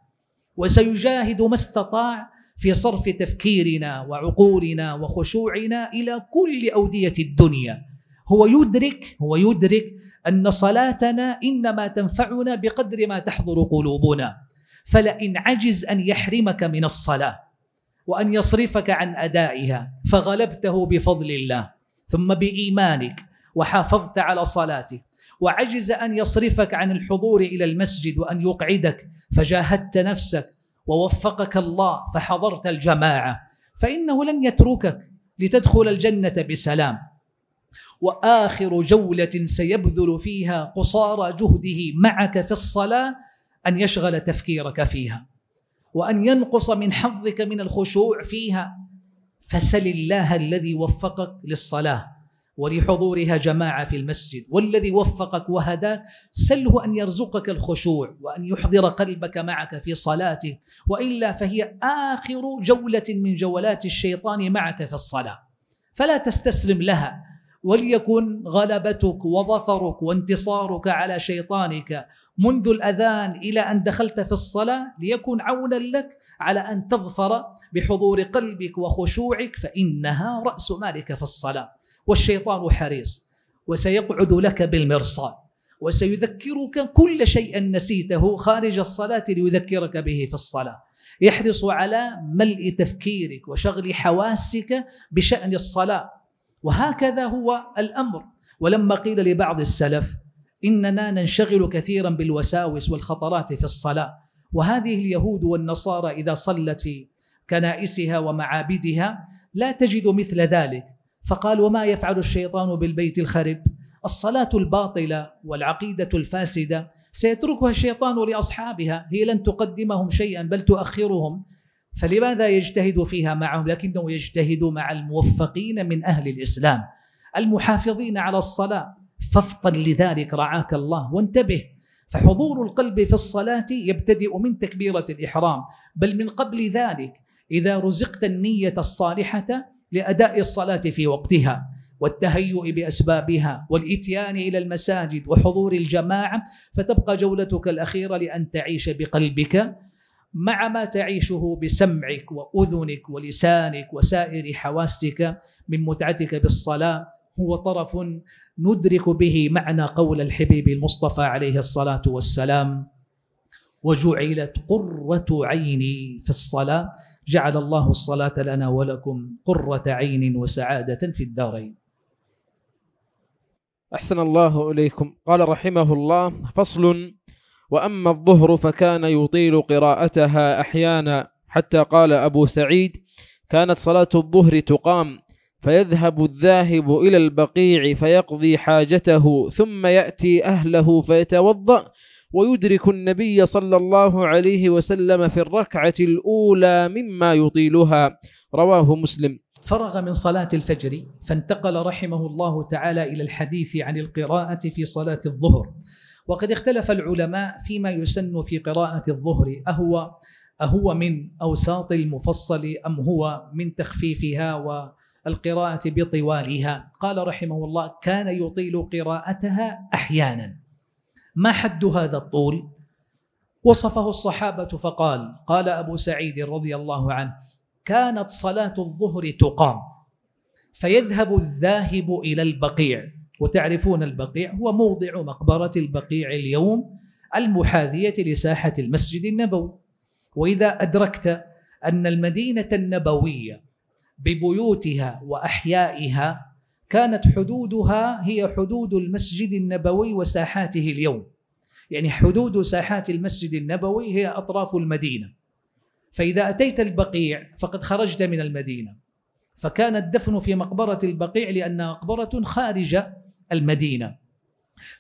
وسيجاهد ما استطاع في صرف تفكيرنا وعقولنا وخشوعنا الى كل اوديه الدنيا هو يدرك هو يدرك ان صلاتنا انما تنفعنا بقدر ما تحضر قلوبنا فلئن عجز ان يحرمك من الصلاه وان يصرفك عن ادائها فغلبته بفضل الله ثم بايمانك وحافظت على صلاتك وعجز ان يصرفك عن الحضور الى المسجد وان يقعدك فجاهدت نفسك ووفقك الله فحضرت الجماعه فانه لن يتركك لتدخل الجنه بسلام واخر جوله سيبذل فيها قصارى جهده معك في الصلاه ان يشغل تفكيرك فيها وان ينقص من حظك من الخشوع فيها فسل الله الذي وفقك للصلاه ولحضورها جماعه في المسجد والذي وفقك وهداك سله ان يرزقك الخشوع وان يحضر قلبك معك في صلاته والا فهي اخر جوله من جولات الشيطان معك في الصلاه فلا تستسلم لها وليكن غلبتك وظفرك وانتصارك على شيطانك منذ الاذان الى ان دخلت في الصلاه ليكن عونا لك على ان تظفر بحضور قلبك وخشوعك فانها راس مالك في الصلاه والشيطان حريص وسيقعد لك بالمرصاد وسيذكرك كل شيء نسيته خارج الصلاة ليذكرك به في الصلاة يحرص على ملء تفكيرك وشغل حواسك بشأن الصلاة وهكذا هو الأمر ولما قيل لبعض السلف إننا ننشغل كثيرا بالوساوس والخطرات في الصلاة وهذه اليهود والنصارى إذا صلت في كنائسها ومعابدها لا تجد مثل ذلك فقال وما يفعل الشيطان بالبيت الخرب الصلاة الباطلة والعقيدة الفاسدة سيتركها الشيطان لأصحابها هي لن تقدمهم شيئا بل تؤخرهم فلماذا يجتهد فيها معهم لكنه يجتهد مع الموفقين من أهل الإسلام المحافظين على الصلاة فافطن لذلك رعاك الله وانتبه فحضور القلب في الصلاة يبتدئ من تكبيرة الإحرام بل من قبل ذلك إذا رزقت النية الصالحة لاداء الصلاه في وقتها والتهيؤ باسبابها والاتيان الى المساجد وحضور الجماعه فتبقى جولتك الاخيره لان تعيش بقلبك مع ما تعيشه بسمعك واذنك ولسانك وسائر حواسك من متعتك بالصلاه هو طرف ندرك به معنى قول الحبيب المصطفى عليه الصلاه والسلام وجعلت قره عيني في الصلاه جعل الله الصلاة لنا ولكم قرة عين وسعادة في الدارين أحسن الله إليكم قال رحمه الله فصل وأما الظهر فكان يطيل قراءتها أحيانا حتى قال أبو سعيد كانت صلاة الظهر تقام فيذهب الذاهب إلى البقيع فيقضي حاجته ثم يأتي أهله فيتوضأ ويدرك النبي صلى الله عليه وسلم في الركعة الأولى مما يطيلها رواه مسلم فرغ من صلاة الفجر فانتقل رحمه الله تعالى إلى الحديث عن القراءة في صلاة الظهر وقد اختلف العلماء فيما يسن في قراءة الظهر أهو أهو من أوساط المفصل أم هو من تخفيفها والقراءة بطوالها قال رحمه الله كان يطيل قراءتها أحيانا ما حد هذا الطول وصفه الصحابه فقال قال ابو سعيد رضي الله عنه كانت صلاه الظهر تقام فيذهب الذاهب الى البقيع وتعرفون البقيع هو موضع مقبره البقيع اليوم المحاذيه لساحه المسجد النبوي واذا ادركت ان المدينه النبويه ببيوتها واحيائها كانت حدودها هي حدود المسجد النبوي وساحاته اليوم يعني حدود ساحات المسجد النبوي هي أطراف المدينة فإذا أتيت البقيع فقد خرجت من المدينة فكان الدفن في مقبرة البقيع لأنها مقبرة خارج المدينة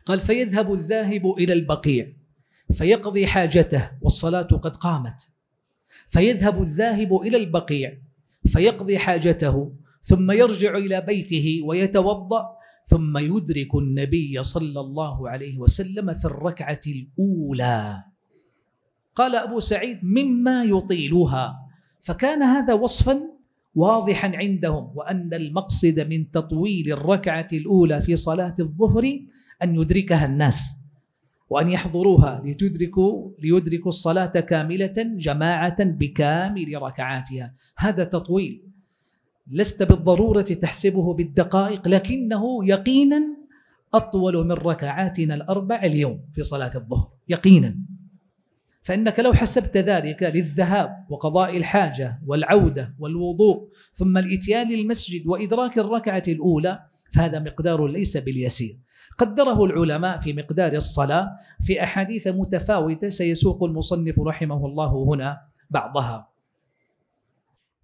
قال فيذهب الذاهب إلى البقيع فيقضي حاجته والصلاة قد قامت فيذهب الذاهب إلى البقيع فيقضي حاجته ثم يرجع الى بيته ويتوضا ثم يدرك النبي صلى الله عليه وسلم في الركعه الاولى قال ابو سعيد مما يطيلها فكان هذا وصفا واضحا عندهم وان المقصد من تطويل الركعه الاولى في صلاه الظهر ان يدركها الناس وأن يحضروها لتدركوا ليدركوا الصلاة كاملة جماعة بكامل ركعاتها هذا تطويل لست بالضروره تحسبه بالدقائق لكنه يقينا اطول من ركعاتنا الاربع اليوم في صلاه الظهر يقينا فانك لو حسبت ذلك للذهاب وقضاء الحاجه والعوده والوضوء ثم الاتيان للمسجد وادراك الركعه الاولى فهذا مقدار ليس باليسير قدره العلماء في مقدار الصلاه في احاديث متفاوته سيسوق المصنف رحمه الله هنا بعضها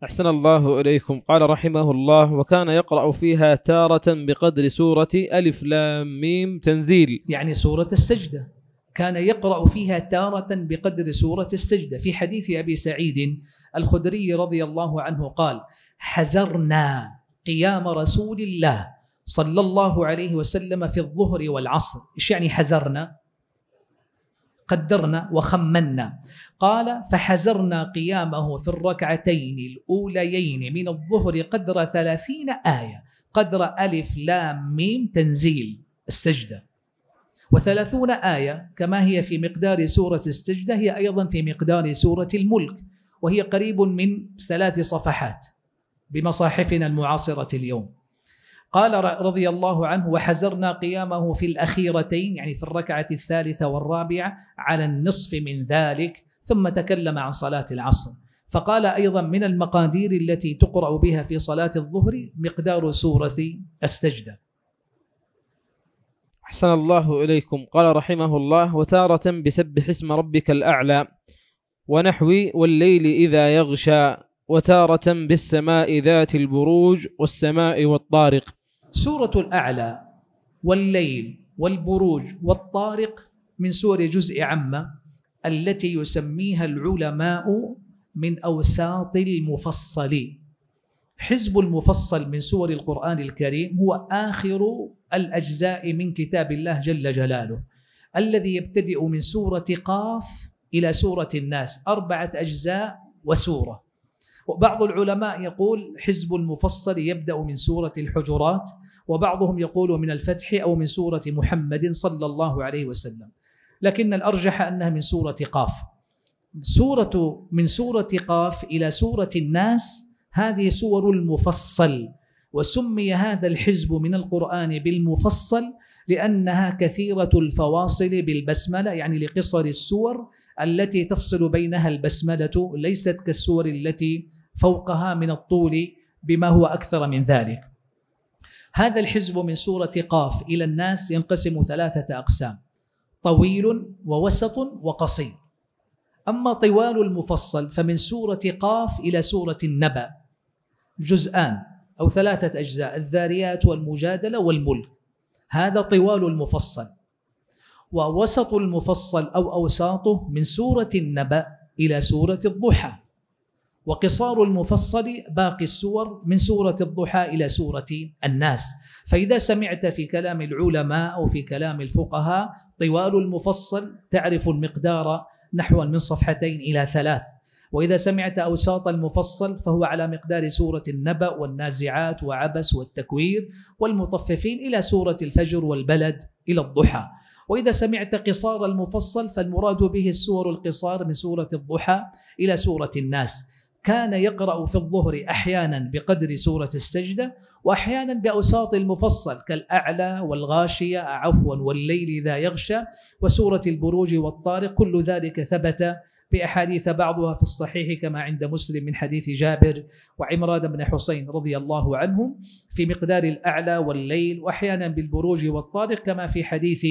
أحسن الله إليكم قال رحمه الله وكان يقرأ فيها تارة بقدر سورة ألف لام ميم تنزيل يعني سورة السجدة كان يقرأ فيها تارة بقدر سورة السجدة في حديث أبي سعيد الخدري رضي الله عنه قال حزرنا قيام رسول الله صلى الله عليه وسلم في الظهر والعصر إيش يعني حزرنا؟ قدرنا وخمنا قال فحزرنا قيامه في الركعتين الأوليين من الظهر قدر ثلاثين آية قدر ألف لام ميم تنزيل السجدة وثلاثون آية كما هي في مقدار سورة السجدة هي أيضا في مقدار سورة الملك وهي قريب من ثلاث صفحات بمصاحفنا المعاصرة اليوم قال رضي الله عنه وحزرنا قيامه في الأخيرتين يعني في الركعة الثالثة والرابعة على النصف من ذلك ثم تكلم عن صلاة العصر فقال أيضا من المقادير التي تقرأ بها في صلاة الظهر مقدار سورة السجدة أحسن الله إليكم قال رحمه الله وتارة بسبح اسم ربك الأعلى ونحوي والليل إذا يغشى وتارة بالسماء ذات البروج والسماء والطارق سورة الأعلى والليل والبروج والطارق من سور جزء عما التي يسميها العلماء من أوساط المفصل حزب المفصل من سور القرآن الكريم هو آخر الأجزاء من كتاب الله جل جلاله الذي يبتدئ من سورة قاف إلى سورة الناس أربعة أجزاء وسورة وبعض العلماء يقول حزب المفصل يبدأ من سورة الحجرات وبعضهم يقول من الفتح أو من سورة محمد صلى الله عليه وسلم لكن الأرجح أنها من سورة قاف سورة من سورة قاف إلى سورة الناس هذه سور المفصل وسمي هذا الحزب من القرآن بالمفصل لأنها كثيرة الفواصل بالبسملة يعني لقصر السور التي تفصل بينها البسملة ليست كالسور التي فوقها من الطول بما هو أكثر من ذلك هذا الحزب من سورة قاف إلى الناس ينقسم ثلاثة أقسام طويل ووسط وقصير أما طوال المفصل فمن سورة قاف إلى سورة النبأ جزءان أو ثلاثة أجزاء الذاريات والمجادلة والملك هذا طوال المفصل ووسط المفصل أو أوساطه من سورة النبأ إلى سورة الضحى وقصار المفصل باقي السور من سورة الضحى إلى سورة الناس فإذا سمعت في كلام العلماء أو في كلام الفقهاء طوال المفصل تعرف المقدار نحو من صفحتين إلى ثلاث وإذا سمعت أوساط المفصل فهو على مقدار سورة النبأ والنازعات وعبس والتكوير والمطففين إلى سورة الفجر والبلد إلى الضحى وإذا سمعت قصار المفصل فالمراد به السور القصار من سورة الضحى إلى سورة الناس كان يقرأ في الظهر أحيانا بقدر سورة السجدة وأحيانا بأوساط المفصل كالأعلى والغاشية عفوا والليل إذا يغشى وسورة البروج والطارق كل ذلك ثبت بأحاديث بعضها في الصحيح كما عند مسلم من حديث جابر وعمران بن حسين رضي الله عنهم في مقدار الأعلى والليل وأحيانا بالبروج والطارق كما في حديث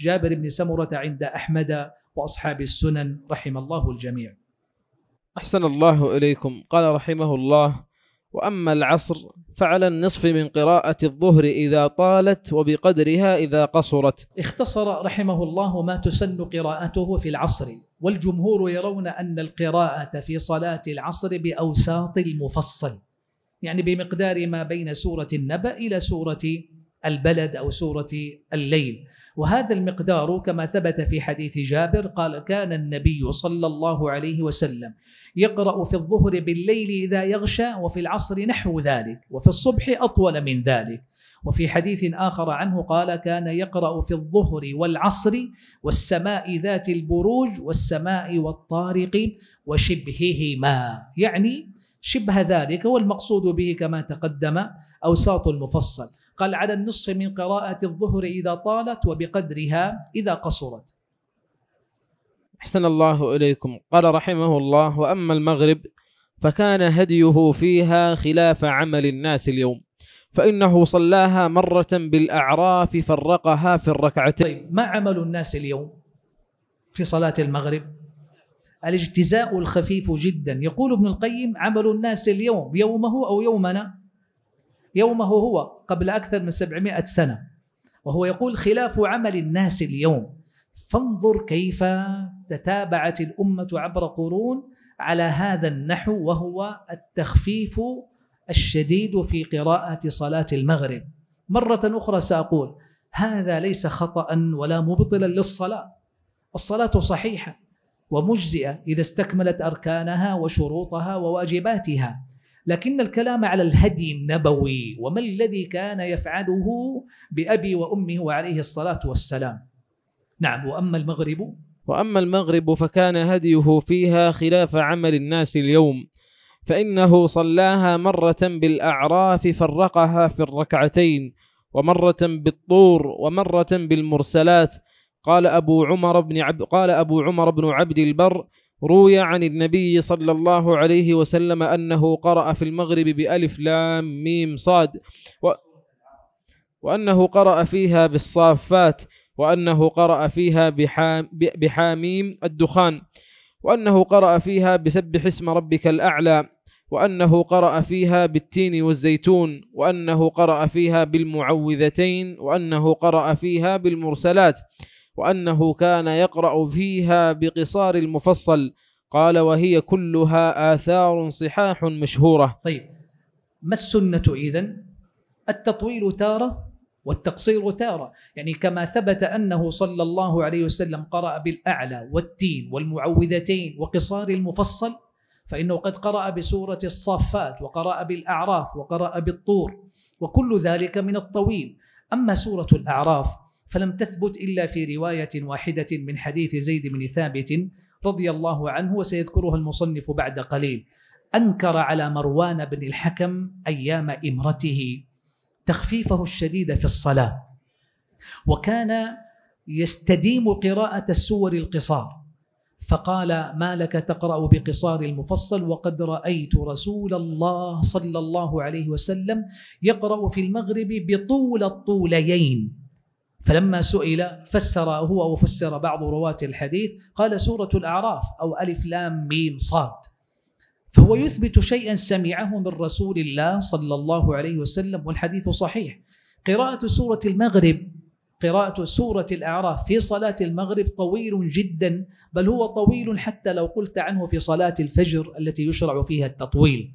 جابر بن سمرة عند أحمد وأصحاب السنن رحم الله الجميع أحسن الله إليكم قال رحمه الله وأما العصر فعلى النصف من قراءة الظهر إذا طالت وبقدرها إذا قصرت اختصر رحمه الله ما تسن قراءته في العصر والجمهور يرون أن القراءة في صلاة العصر بأوساط المفصل يعني بمقدار ما بين سورة النبأ إلى سورة البلد أو سورة الليل وهذا المقدار كما ثبت في حديث جابر قال كان النبي صلى الله عليه وسلم يقرأ في الظهر بالليل إذا يغشى وفي العصر نحو ذلك وفي الصبح أطول من ذلك وفي حديث آخر عنه قال كان يقرأ في الظهر والعصر والسماء ذات البروج والسماء والطارق وشبههما يعني شبه ذلك والمقصود به كما تقدم أوساط المفصل قال على النصف من قراءة الظهر إذا طالت وبقدرها إذا قصرت أحسن الله إليكم قال رحمه الله وأما المغرب فكان هديه فيها خلاف عمل الناس اليوم فإنه صلاها مرة بالأعراف فرقها في الركعتين طيب ما عمل الناس اليوم في صلاة المغرب الاجتزاء الخفيف جدا يقول ابن القيم عمل الناس اليوم يومه أو يومنا يومه هو قبل أكثر من 700 سنة وهو يقول خلاف عمل الناس اليوم فانظر كيف تتابعت الأمة عبر قرون على هذا النحو وهو التخفيف الشديد في قراءة صلاة المغرب مرة أخرى سأقول هذا ليس خطأ ولا مبطلا للصلاة الصلاة صحيحة ومجزئة إذا استكملت أركانها وشروطها وواجباتها لكن الكلام على الهدي النبوي وما الذي كان يفعله بأبي وأمه وعليه الصلاة والسلام نعم وأما المغرب وأما المغرب فكان هديه فيها خلاف عمل الناس اليوم فإنه صلاها مرة بالأعراف فرقها في الركعتين ومرة بالطور ومرة بالمرسلات قال أبو عمر بن عب قال أبو عمر بن عبد البر روي عن النبي صلى الله عليه وسلم أنه قرأ في المغرب بألف لام ميم صاد و وأنه قرأ فيها بالصافات وأنه قرأ فيها بحاميم الدخان وأنه قرأ فيها بسبح اسم ربك الأعلى وأنه قرأ فيها بالتين والزيتون وأنه قرأ فيها بالمعوذتين وأنه قرأ فيها بالمرسلات وأنه كان يقرأ فيها بقصار المفصل قال وهي كلها آثار صحاح مشهورة طيب ما السنة إذن؟ التطويل تارة والتقصير تارة يعني كما ثبت أنه صلى الله عليه وسلم قرأ بالأعلى والتين والمعوذتين وقصار المفصل فإنه قد قرأ بسورة الصافات وقرأ بالأعراف وقرأ بالطور وكل ذلك من الطويل أما سورة الأعراف فلم تثبت إلا في رواية واحدة من حديث زيد بن ثابت رضي الله عنه وسيذكرها المصنف بعد قليل أنكر على مروان بن الحكم أيام إمرته تخفيفه الشديد في الصلاة وكان يستديم قراءة السور القصار فقال ما لك تقرا بقصار المفصل وقد رايت رسول الله صلى الله عليه وسلم يقرا في المغرب بطول الطوليين فلما سئل فسر هو وفسر بعض رواة الحديث قال سورة الأعراف أو ألف لام ميم صاد فهو يثبت شيئا سمعه من رسول الله صلى الله عليه وسلم والحديث صحيح قراءة سورة المغرب قراءة سورة الأعراف في صلاة المغرب طويل جدا بل هو طويل حتى لو قلت عنه في صلاة الفجر التي يشرع فيها التطويل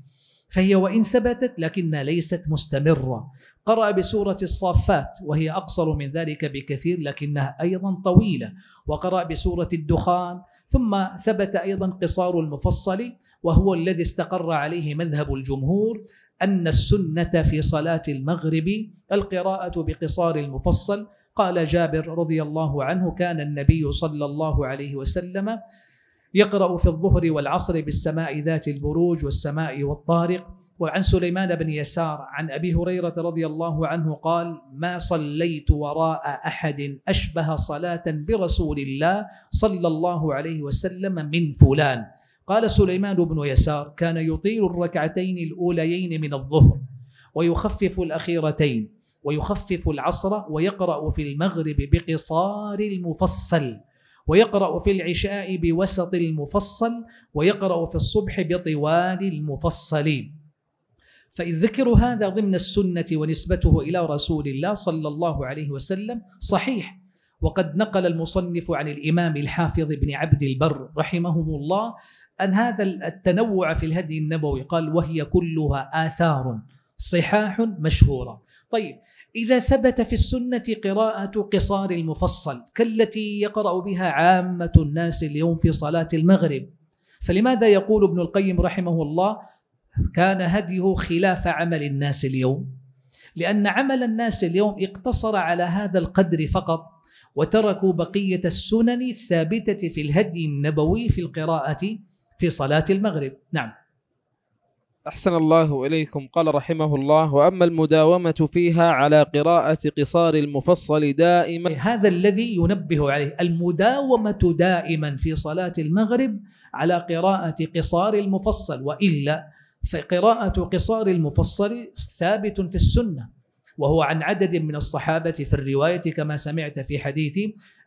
فهي وإن ثبتت لكنها ليست مستمرة قرأ بسورة الصافات وهي أقصر من ذلك بكثير لكنها أيضا طويلة وقرأ بسورة الدخان ثم ثبت أيضا قصار المفصل وهو الذي استقر عليه مذهب الجمهور أن السنة في صلاة المغرب القراءة بقصار المفصل قال جابر رضي الله عنه كان النبي صلى الله عليه وسلم يقرأ في الظهر والعصر بالسماء ذات البروج والسماء والطارق وعن سليمان بن يسار عن أبي هريرة رضي الله عنه قال ما صليت وراء أحد أشبه صلاة برسول الله صلى الله عليه وسلم من فلان قال سليمان بن يسار كان يطيل الركعتين الأوليين من الظهر ويخفف الأخيرتين ويخفف العصر ويقرأ في المغرب بقصار المفصل ويقرأ في العشاء بوسط المفصل ويقرأ في الصبح بطوال المفصل فالذكر هذا ضمن السنة ونسبته إلى رسول الله صلى الله عليه وسلم صحيح وقد نقل المصنف عن الإمام الحافظ بن عبد البر رحمه الله أن هذا التنوع في الهدي النبوي قال وهي كلها آثار صحاح مشهورة طيب إذا ثبت في السنة قراءة قصار المفصل كالتي يقرأ بها عامة الناس اليوم في صلاة المغرب فلماذا يقول ابن القيم رحمه الله كان هديه خلاف عمل الناس اليوم لأن عمل الناس اليوم اقتصر على هذا القدر فقط وتركوا بقية السنن الثابتة في الهدي النبوي في القراءة في صلاة المغرب نعم أحسن الله إليكم قال رحمه الله وأما المداومة فيها على قراءة قصار المفصل دائما هذا الذي ينبه عليه المداومة دائما في صلاة المغرب على قراءة قصار المفصل وإلا فقراءة قصار المفصل ثابت في السنة وهو عن عدد من الصحابة في الرواية كما سمعت في حديث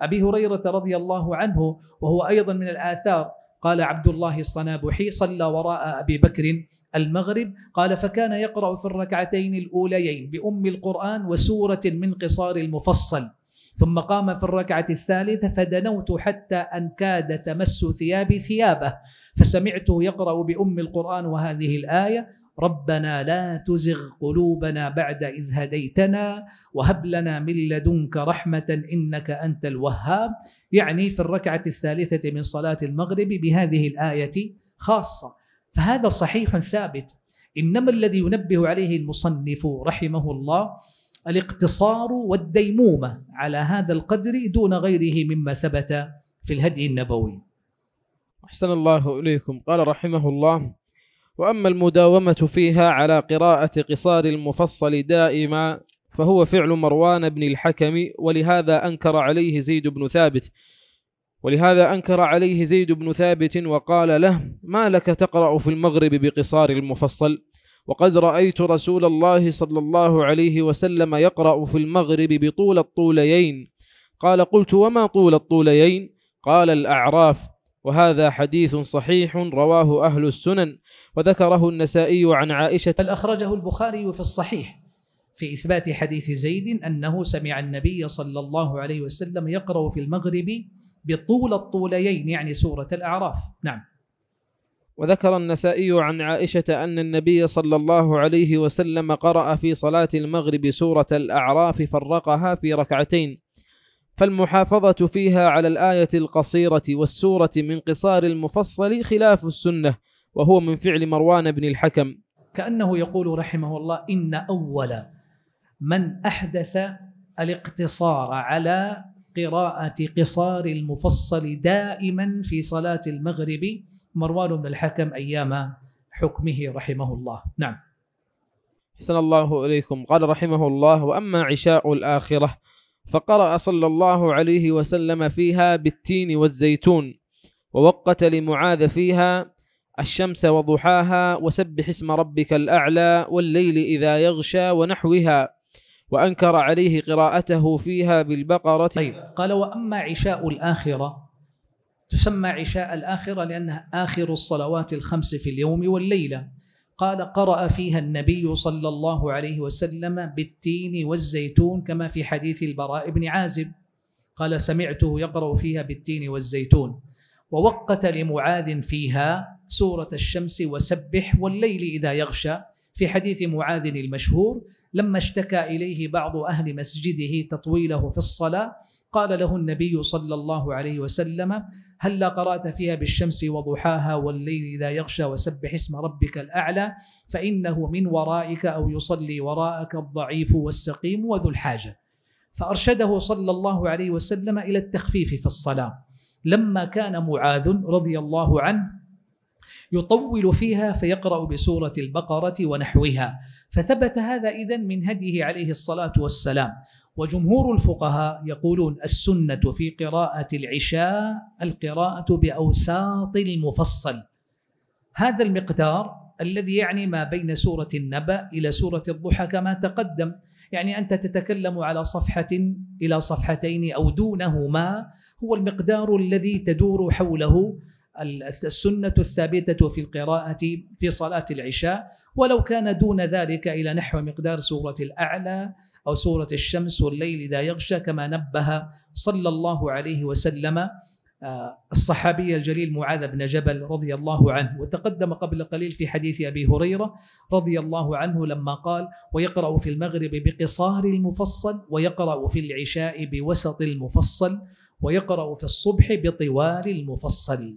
أبي هريرة رضي الله عنه وهو أيضا من الآثار قال عبد الله الصنابحي صلى وراء أبي بكر المغرب قال فكان يقرأ في الركعتين الأوليين بأم القرآن وسورة من قصار المفصل ثم قام في الركعة الثالثة فدنوت حتى أن كاد تمس ثيابي ثيابه فسمعته يقرأ بأم القرآن وهذه الآية ربنا لا تزغ قلوبنا بعد إذ هديتنا وهب لنا من لدنك رحمة إنك أنت الوهاب يعني في الركعة الثالثة من صلاة المغرب بهذه الآية خاصة فهذا صحيح ثابت إنما الذي ينبه عليه المصنف رحمه الله الاقتصار والديمومة على هذا القدر دون غيره مما ثبت في الهدي النبوي أحسن الله إليكم قال رحمه الله وأما المداومة فيها على قراءة قصار المفصل دائما فهو فعل مروان بن الحكم ولهذا أنكر عليه زيد بن ثابت ولهذا أنكر عليه زيد بن ثابت وقال له ما لك تقرأ في المغرب بقصار المفصل وقد رأيت رسول الله صلى الله عليه وسلم يقرأ في المغرب بطول الطوليين قال قلت وما طول الطوليين قال الأعراف وهذا حديث صحيح رواه أهل السنن وذكره النسائي عن عائشة بل أخرجه البخاري في الصحيح في إثبات حديث زيد أنه سمع النبي صلى الله عليه وسلم يقرأ في المغرب بطول الطوليين يعني سورة الأعراف نعم وذكر النسائي عن عائشة أن النبي صلى الله عليه وسلم قرأ في صلاة المغرب سورة الأعراف فرقها في ركعتين فالمحافظة فيها على الآية القصيرة والسورة من قصار المفصل خلاف السنة وهو من فعل مروان بن الحكم كأنه يقول رحمه الله إن أول من احدث الاقتصار على قراءه قصار المفصل دائما في صلاه المغرب مروان بن الحكم ايام حكمه رحمه الله نعم حسن الله اليكم قال رحمه الله واما عشاء الاخره فقرأ صلى الله عليه وسلم فيها بالتين والزيتون ووقت لمعاذ فيها الشمس وضحاها وسبح اسم ربك الأعلى والليل إذا يغشى ونحوها وأنكر عليه قراءته فيها بالبقرة طيب قال وأما عشاء الآخرة تسمى عشاء الآخرة لأنها آخر الصلوات الخمس في اليوم والليلة قال قرأ فيها النبي صلى الله عليه وسلم بالتين والزيتون كما في حديث البراء بن عازب قال سمعته يقرأ فيها بالتين والزيتون ووقت لمعاذ فيها سورة الشمس وسبح والليل إذا يغشى في حديث معاذ المشهور لما اشتكى اليه بعض اهل مسجده تطويله في الصلاه قال له النبي صلى الله عليه وسلم هلا قرات فيها بالشمس وضحاها والليل اذا يغشى وسبح اسم ربك الاعلى فانه من ورائك او يصلي وراءك الضعيف والسقيم وذو الحاجه فارشده صلى الله عليه وسلم الى التخفيف في الصلاه لما كان معاذ رضي الله عنه يطول فيها فيقرا بسوره البقره ونحوها فثبت هذا إذا من هديه عليه الصلاة والسلام وجمهور الفقهاء يقولون السنة في قراءة العشاء القراءة بأوساط المفصل هذا المقدار الذي يعني ما بين سورة النبأ إلى سورة الضحى كما تقدم يعني أنت تتكلم على صفحة إلى صفحتين أو دونهما هو المقدار الذي تدور حوله السنة الثابتة في القراءة في صلاة العشاء ولو كان دون ذلك إلى نحو مقدار سورة الأعلى أو سورة الشمس والليل إذا يغشى كما نبه صلى الله عليه وسلم آه، الصحابي الجليل معاذ بن جبل رضي الله عنه وتقدم قبل قليل في حديث أبي هريرة رضي الله عنه لما قال ويقرأ في المغرب بقصار المفصل ويقرأ في العشاء بوسط المفصل ويقرأ في الصبح بطوال المفصل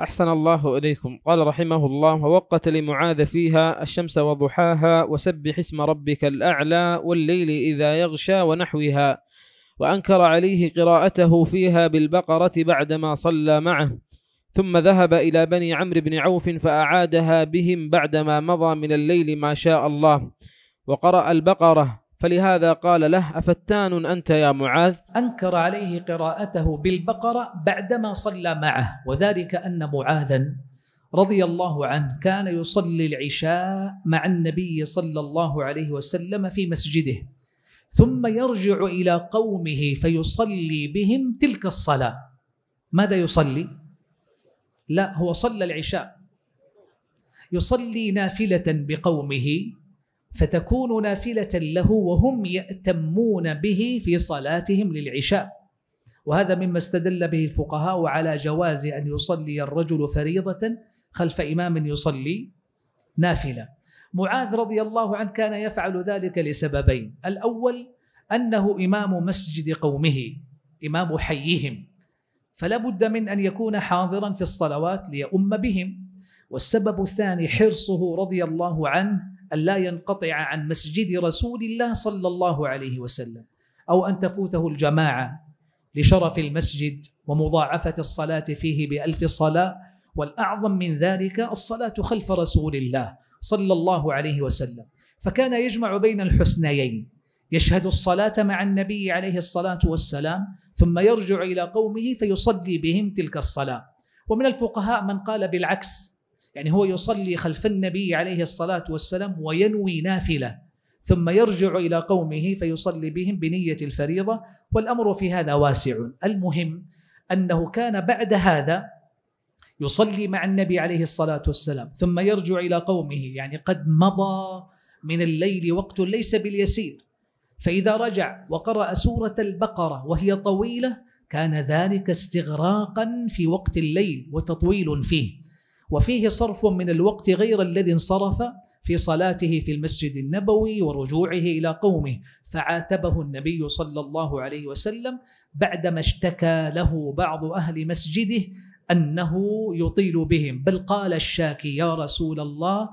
أحسن الله إليكم قال رحمه الله ووقت لمعاذ فيها الشمس وضحاها وسبح اسم ربك الأعلى والليل إذا يغشى ونحوها وأنكر عليه قراءته فيها بالبقرة بعدما صلى معه ثم ذهب إلى بني عمرو بن عوف فأعادها بهم بعدما مضى من الليل ما شاء الله وقرأ البقرة فلهذا قال له أفتان أنت يا معاذ أنكر عليه قراءته بالبقرة بعدما صلى معه وذلك أن معاذا رضي الله عنه كان يصلي العشاء مع النبي صلى الله عليه وسلم في مسجده ثم يرجع إلى قومه فيصلي بهم تلك الصلاة ماذا يصلي؟ لا هو صلى العشاء يصلي نافلة بقومه فتكون نافلة له وهم يأتمون به في صلاتهم للعشاء وهذا مما استدل به الفقهاء على جواز أن يصلي الرجل فريضة خلف إمام يصلي نافلة معاذ رضي الله عنه كان يفعل ذلك لسببين الأول أنه إمام مسجد قومه إمام حيهم فلا بد من أن يكون حاضرا في الصلوات ليؤم بهم والسبب الثاني حرصه رضي الله عنه ان لا ينقطع عن مسجد رسول الله صلى الله عليه وسلم أو أن تفوته الجماعة لشرف المسجد ومضاعفة الصلاة فيه بألف صلاة والأعظم من ذلك الصلاة خلف رسول الله صلى الله عليه وسلم فكان يجمع بين الحسنيين يشهد الصلاة مع النبي عليه الصلاة والسلام ثم يرجع إلى قومه فيصلي بهم تلك الصلاة ومن الفقهاء من قال بالعكس يعني هو يصلي خلف النبي عليه الصلاة والسلام وينوي نافلة ثم يرجع إلى قومه فيصلي بهم بنية الفريضة والأمر في هذا واسع المهم أنه كان بعد هذا يصلي مع النبي عليه الصلاة والسلام ثم يرجع إلى قومه يعني قد مضى من الليل وقت ليس باليسير فإذا رجع وقرأ سورة البقرة وهي طويلة كان ذلك استغراقا في وقت الليل وتطويل فيه وفيه صرف من الوقت غير الذي انصرف في صلاته في المسجد النبوي ورجوعه الى قومه فعاتبه النبي صلى الله عليه وسلم بعدما اشتكى له بعض اهل مسجده انه يطيل بهم بل قال الشاكي يا رسول الله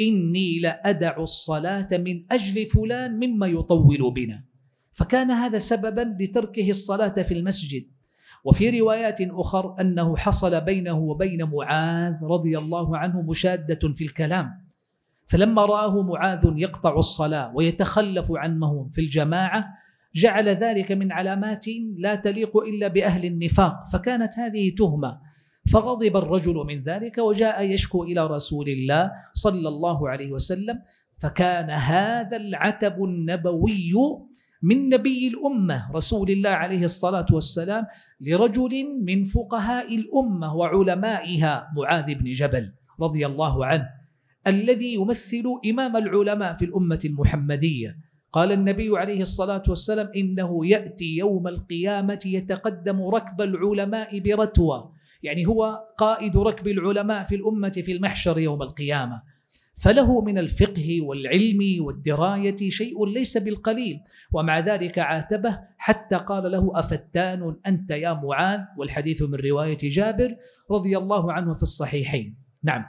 اني لادع الصلاه من اجل فلان مما يطول بنا فكان هذا سببا لتركه الصلاه في المسجد وفي روايات أخر أنه حصل بينه وبين معاذ رضي الله عنه مشادة في الكلام فلما رآه معاذ يقطع الصلاة ويتخلف عنه في الجماعة جعل ذلك من علامات لا تليق إلا بأهل النفاق فكانت هذه تهمة فغضب الرجل من ذلك وجاء يشكو إلى رسول الله صلى الله عليه وسلم فكان هذا العتب النبوي من نبي الامه رسول الله عليه الصلاه والسلام لرجل من فقهاء الامه وعلمائها معاذ بن جبل رضي الله عنه الذي يمثل امام العلماء في الامه المحمديه قال النبي عليه الصلاه والسلام انه ياتي يوم القيامه يتقدم ركب العلماء برتوى يعني هو قائد ركب العلماء في الامه في المحشر يوم القيامه فله من الفقه والعلم والدرايه شيء ليس بالقليل ومع ذلك عاتبه حتى قال له افتان انت يا معاذ والحديث من روايه جابر رضي الله عنه في الصحيحين نعم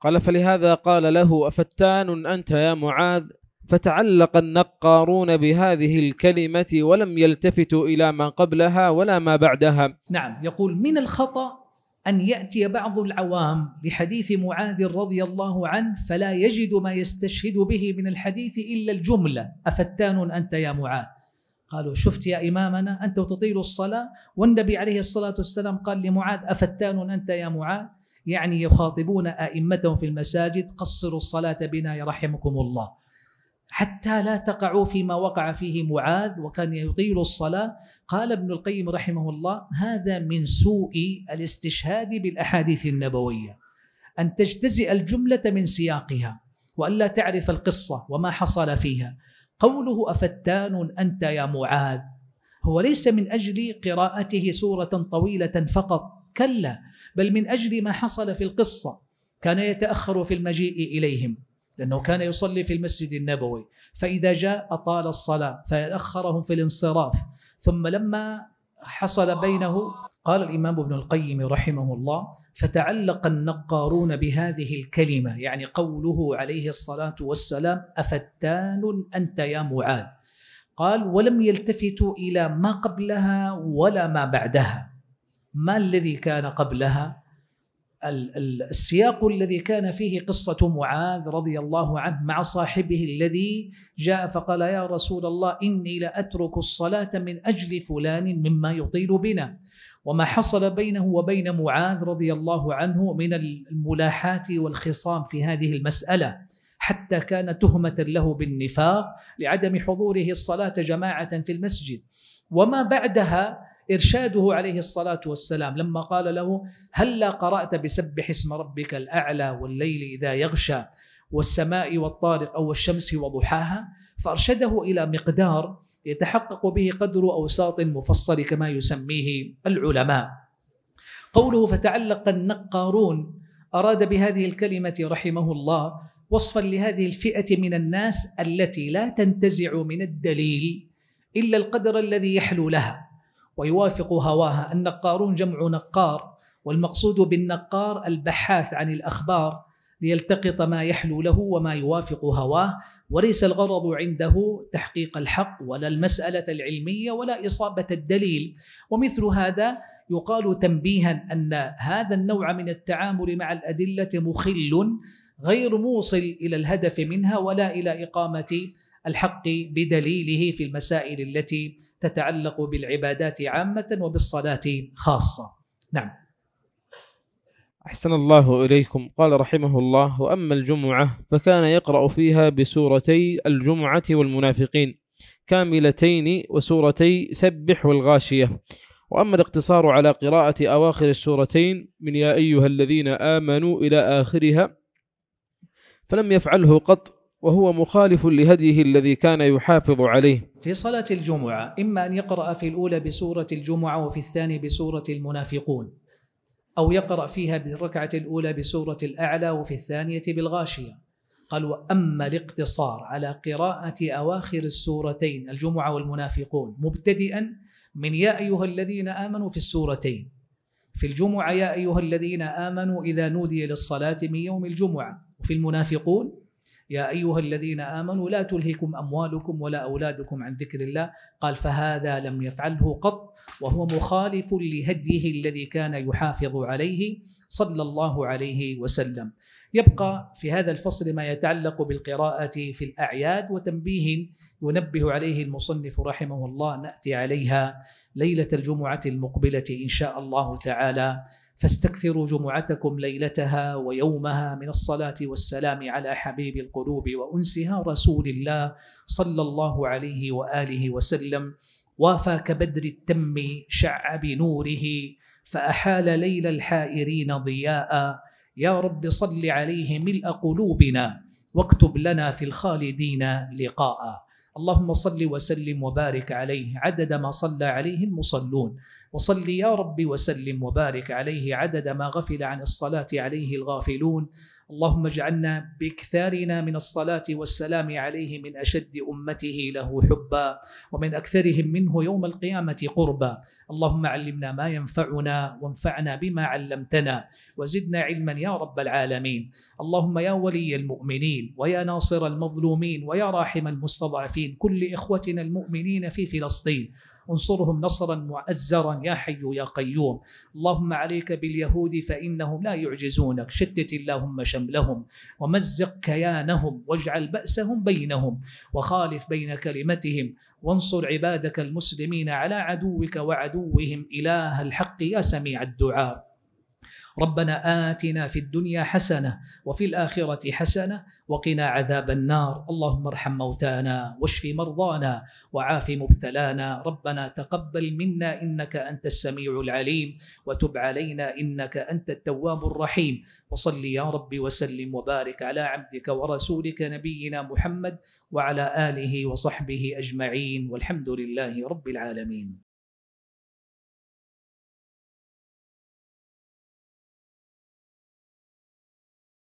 قال فلهذا قال له افتان انت يا معاذ فتعلق النقارون بهذه الكلمة ولم يلتفتوا إلى ما قبلها ولا ما بعدها. نعم، يقول من الخطأ أن يأتي بعض العوام لحديث معاذ رضي الله عنه فلا يجد ما يستشهد به من الحديث إلا الجملة أفتان أنت يا معاذ قالوا شفت يا إمامنا أنت تطيل الصلاة والنبي عليه الصلاة والسلام قال لمعاذ أفتان أنت يا معاذ يعني يخاطبون أئمتهم في المساجد قصروا الصلاة بنا يرحمكم الله حتى لا تقعوا فيما وقع فيه معاذ وكان يطيل الصلاة قال ابن القيم رحمه الله هذا من سوء الاستشهاد بالأحاديث النبوية أن تجتزئ الجملة من سياقها وألا تعرف القصة وما حصل فيها قوله أفتان أنت يا معاذ هو ليس من أجل قراءته سورة طويلة فقط كلا بل من أجل ما حصل في القصة كان يتأخر في المجيء إليهم لأنه كان يصلي في المسجد النبوي فإذا جاء أطال الصلاة فأخرهم في الانصراف ثم لما حصل بينه قال الإمام ابن القيم رحمه الله فتعلق النقارون بهذه الكلمة يعني قوله عليه الصلاة والسلام أفتان أنت يا معاذ قال ولم يلتفتوا إلى ما قبلها ولا ما بعدها ما الذي كان قبلها السياق الذي كان فيه قصة معاذ رضي الله عنه مع صاحبه الذي جاء فقال يا رسول الله إني لأترك الصلاة من أجل فلان مما يطيل بنا وما حصل بينه وبين معاذ رضي الله عنه من الملاحات والخصام في هذه المسألة حتى كان تهمة له بالنفاق لعدم حضوره الصلاة جماعة في المسجد وما بعدها ارشاده عليه الصلاه والسلام لما قال له هلا هل قرات بسبح اسم ربك الاعلى والليل اذا يغشى والسماء والطارق او الشمس وضحاها فارشده الى مقدار يتحقق به قدر اوساط المفصل كما يسميه العلماء. قوله فتعلق النقارون اراد بهذه الكلمه رحمه الله وصفا لهذه الفئه من الناس التي لا تنتزع من الدليل الا القدر الذي يحلو لها ويوافق هواها النقارون جمع نقار والمقصود بالنقار البحاث عن الأخبار ليلتقط ما يحلو له وما يوافق هواه وليس الغرض عنده تحقيق الحق ولا المسألة العلمية ولا إصابة الدليل ومثل هذا يقال تنبيها أن هذا النوع من التعامل مع الأدلة مخل غير موصل إلى الهدف منها ولا إلى إقامة الحق بدليله في المسائل التي تتعلق بالعبادات عامة وبالصلاة خاصة نعم أحسن الله إليكم قال رحمه الله وأما الجمعة فكان يقرأ فيها بسورتي الجمعة والمنافقين كاملتين وسورتي سبح والغاشية وأما الاقتصار على قراءة أواخر السورتين من يا أيها الذين آمنوا إلى آخرها فلم يفعله قط وهو مخالف لهديه الذي كان يحافظ عليه في صلاة الجمعة إما أن يقرأ في الأولى بسورة الجمعة وفي الثانية بسورة المنافقون أو يقرأ فيها بالركعة الأولى بسورة الأعلى وفي الثانية بالغاشية قال وأما الاقتصار على قراءة أواخر السورتين الجمعة والمنافقون مبتدئا من يا أيها الذين آمنوا في السورتين في الجمعة يا أيها الذين آمنوا إذا نودي للصلاة من يوم الجمعة وفي المنافقون يا ايها الذين امنوا لا تلهكم اموالكم ولا اولادكم عن ذكر الله قال فهذا لم يفعله قط وهو مخالف لهديه الذي كان يحافظ عليه صلى الله عليه وسلم يبقى في هذا الفصل ما يتعلق بالقراءه في الاعياد وتنبيه ينبه عليه المصنف رحمه الله ناتي عليها ليله الجمعه المقبله ان شاء الله تعالى فاستكثروا جمعتكم ليلتها ويومها من الصلاه والسلام على حبيب القلوب وانسها رسول الله صلى الله عليه واله وسلم وافى كبدر التم شع بنوره فاحال ليل الحائرين ضياء يا رب صل عليه ملء قلوبنا واكتب لنا في الخالدين لقاء اللهم صل وسلم وبارك عليه عدد ما صلى عليه المصلون وصل يا رب وسلم وبارك عليه عدد ما غفل عن الصلاه عليه الغافلون اللهم اجعلنا باكثارنا من الصلاه والسلام عليه من اشد امته له حبا ومن اكثرهم منه يوم القيامه قربا اللهم علمنا ما ينفعنا وانفعنا بما علمتنا وزدنا علما يا رب العالمين اللهم يا ولي المؤمنين ويا ناصر المظلومين ويا راحم المستضعفين كل اخوتنا المؤمنين في فلسطين انصرهم نصرا معزرا يا حي يا قيوم اللهم عليك باليهود فإنهم لا يعجزونك شتت اللهم شملهم ومزق كيانهم واجعل بأسهم بينهم وخالف بين كلمتهم وانصر عبادك المسلمين على عدوك وعدوهم إله الحق يا سميع الدعاء ربنا آتنا في الدنيا حسنة وفي الآخرة حسنة وقنا عذاب النار اللهم ارحم موتانا واشف مرضانا وعاف مبتلانا ربنا تقبل منا إنك أنت السميع العليم وتب علينا إنك أنت التواب الرحيم وصل يا رب وسلم وبارك على عبدك ورسولك نبينا محمد وعلى آله وصحبه أجمعين والحمد لله رب العالمين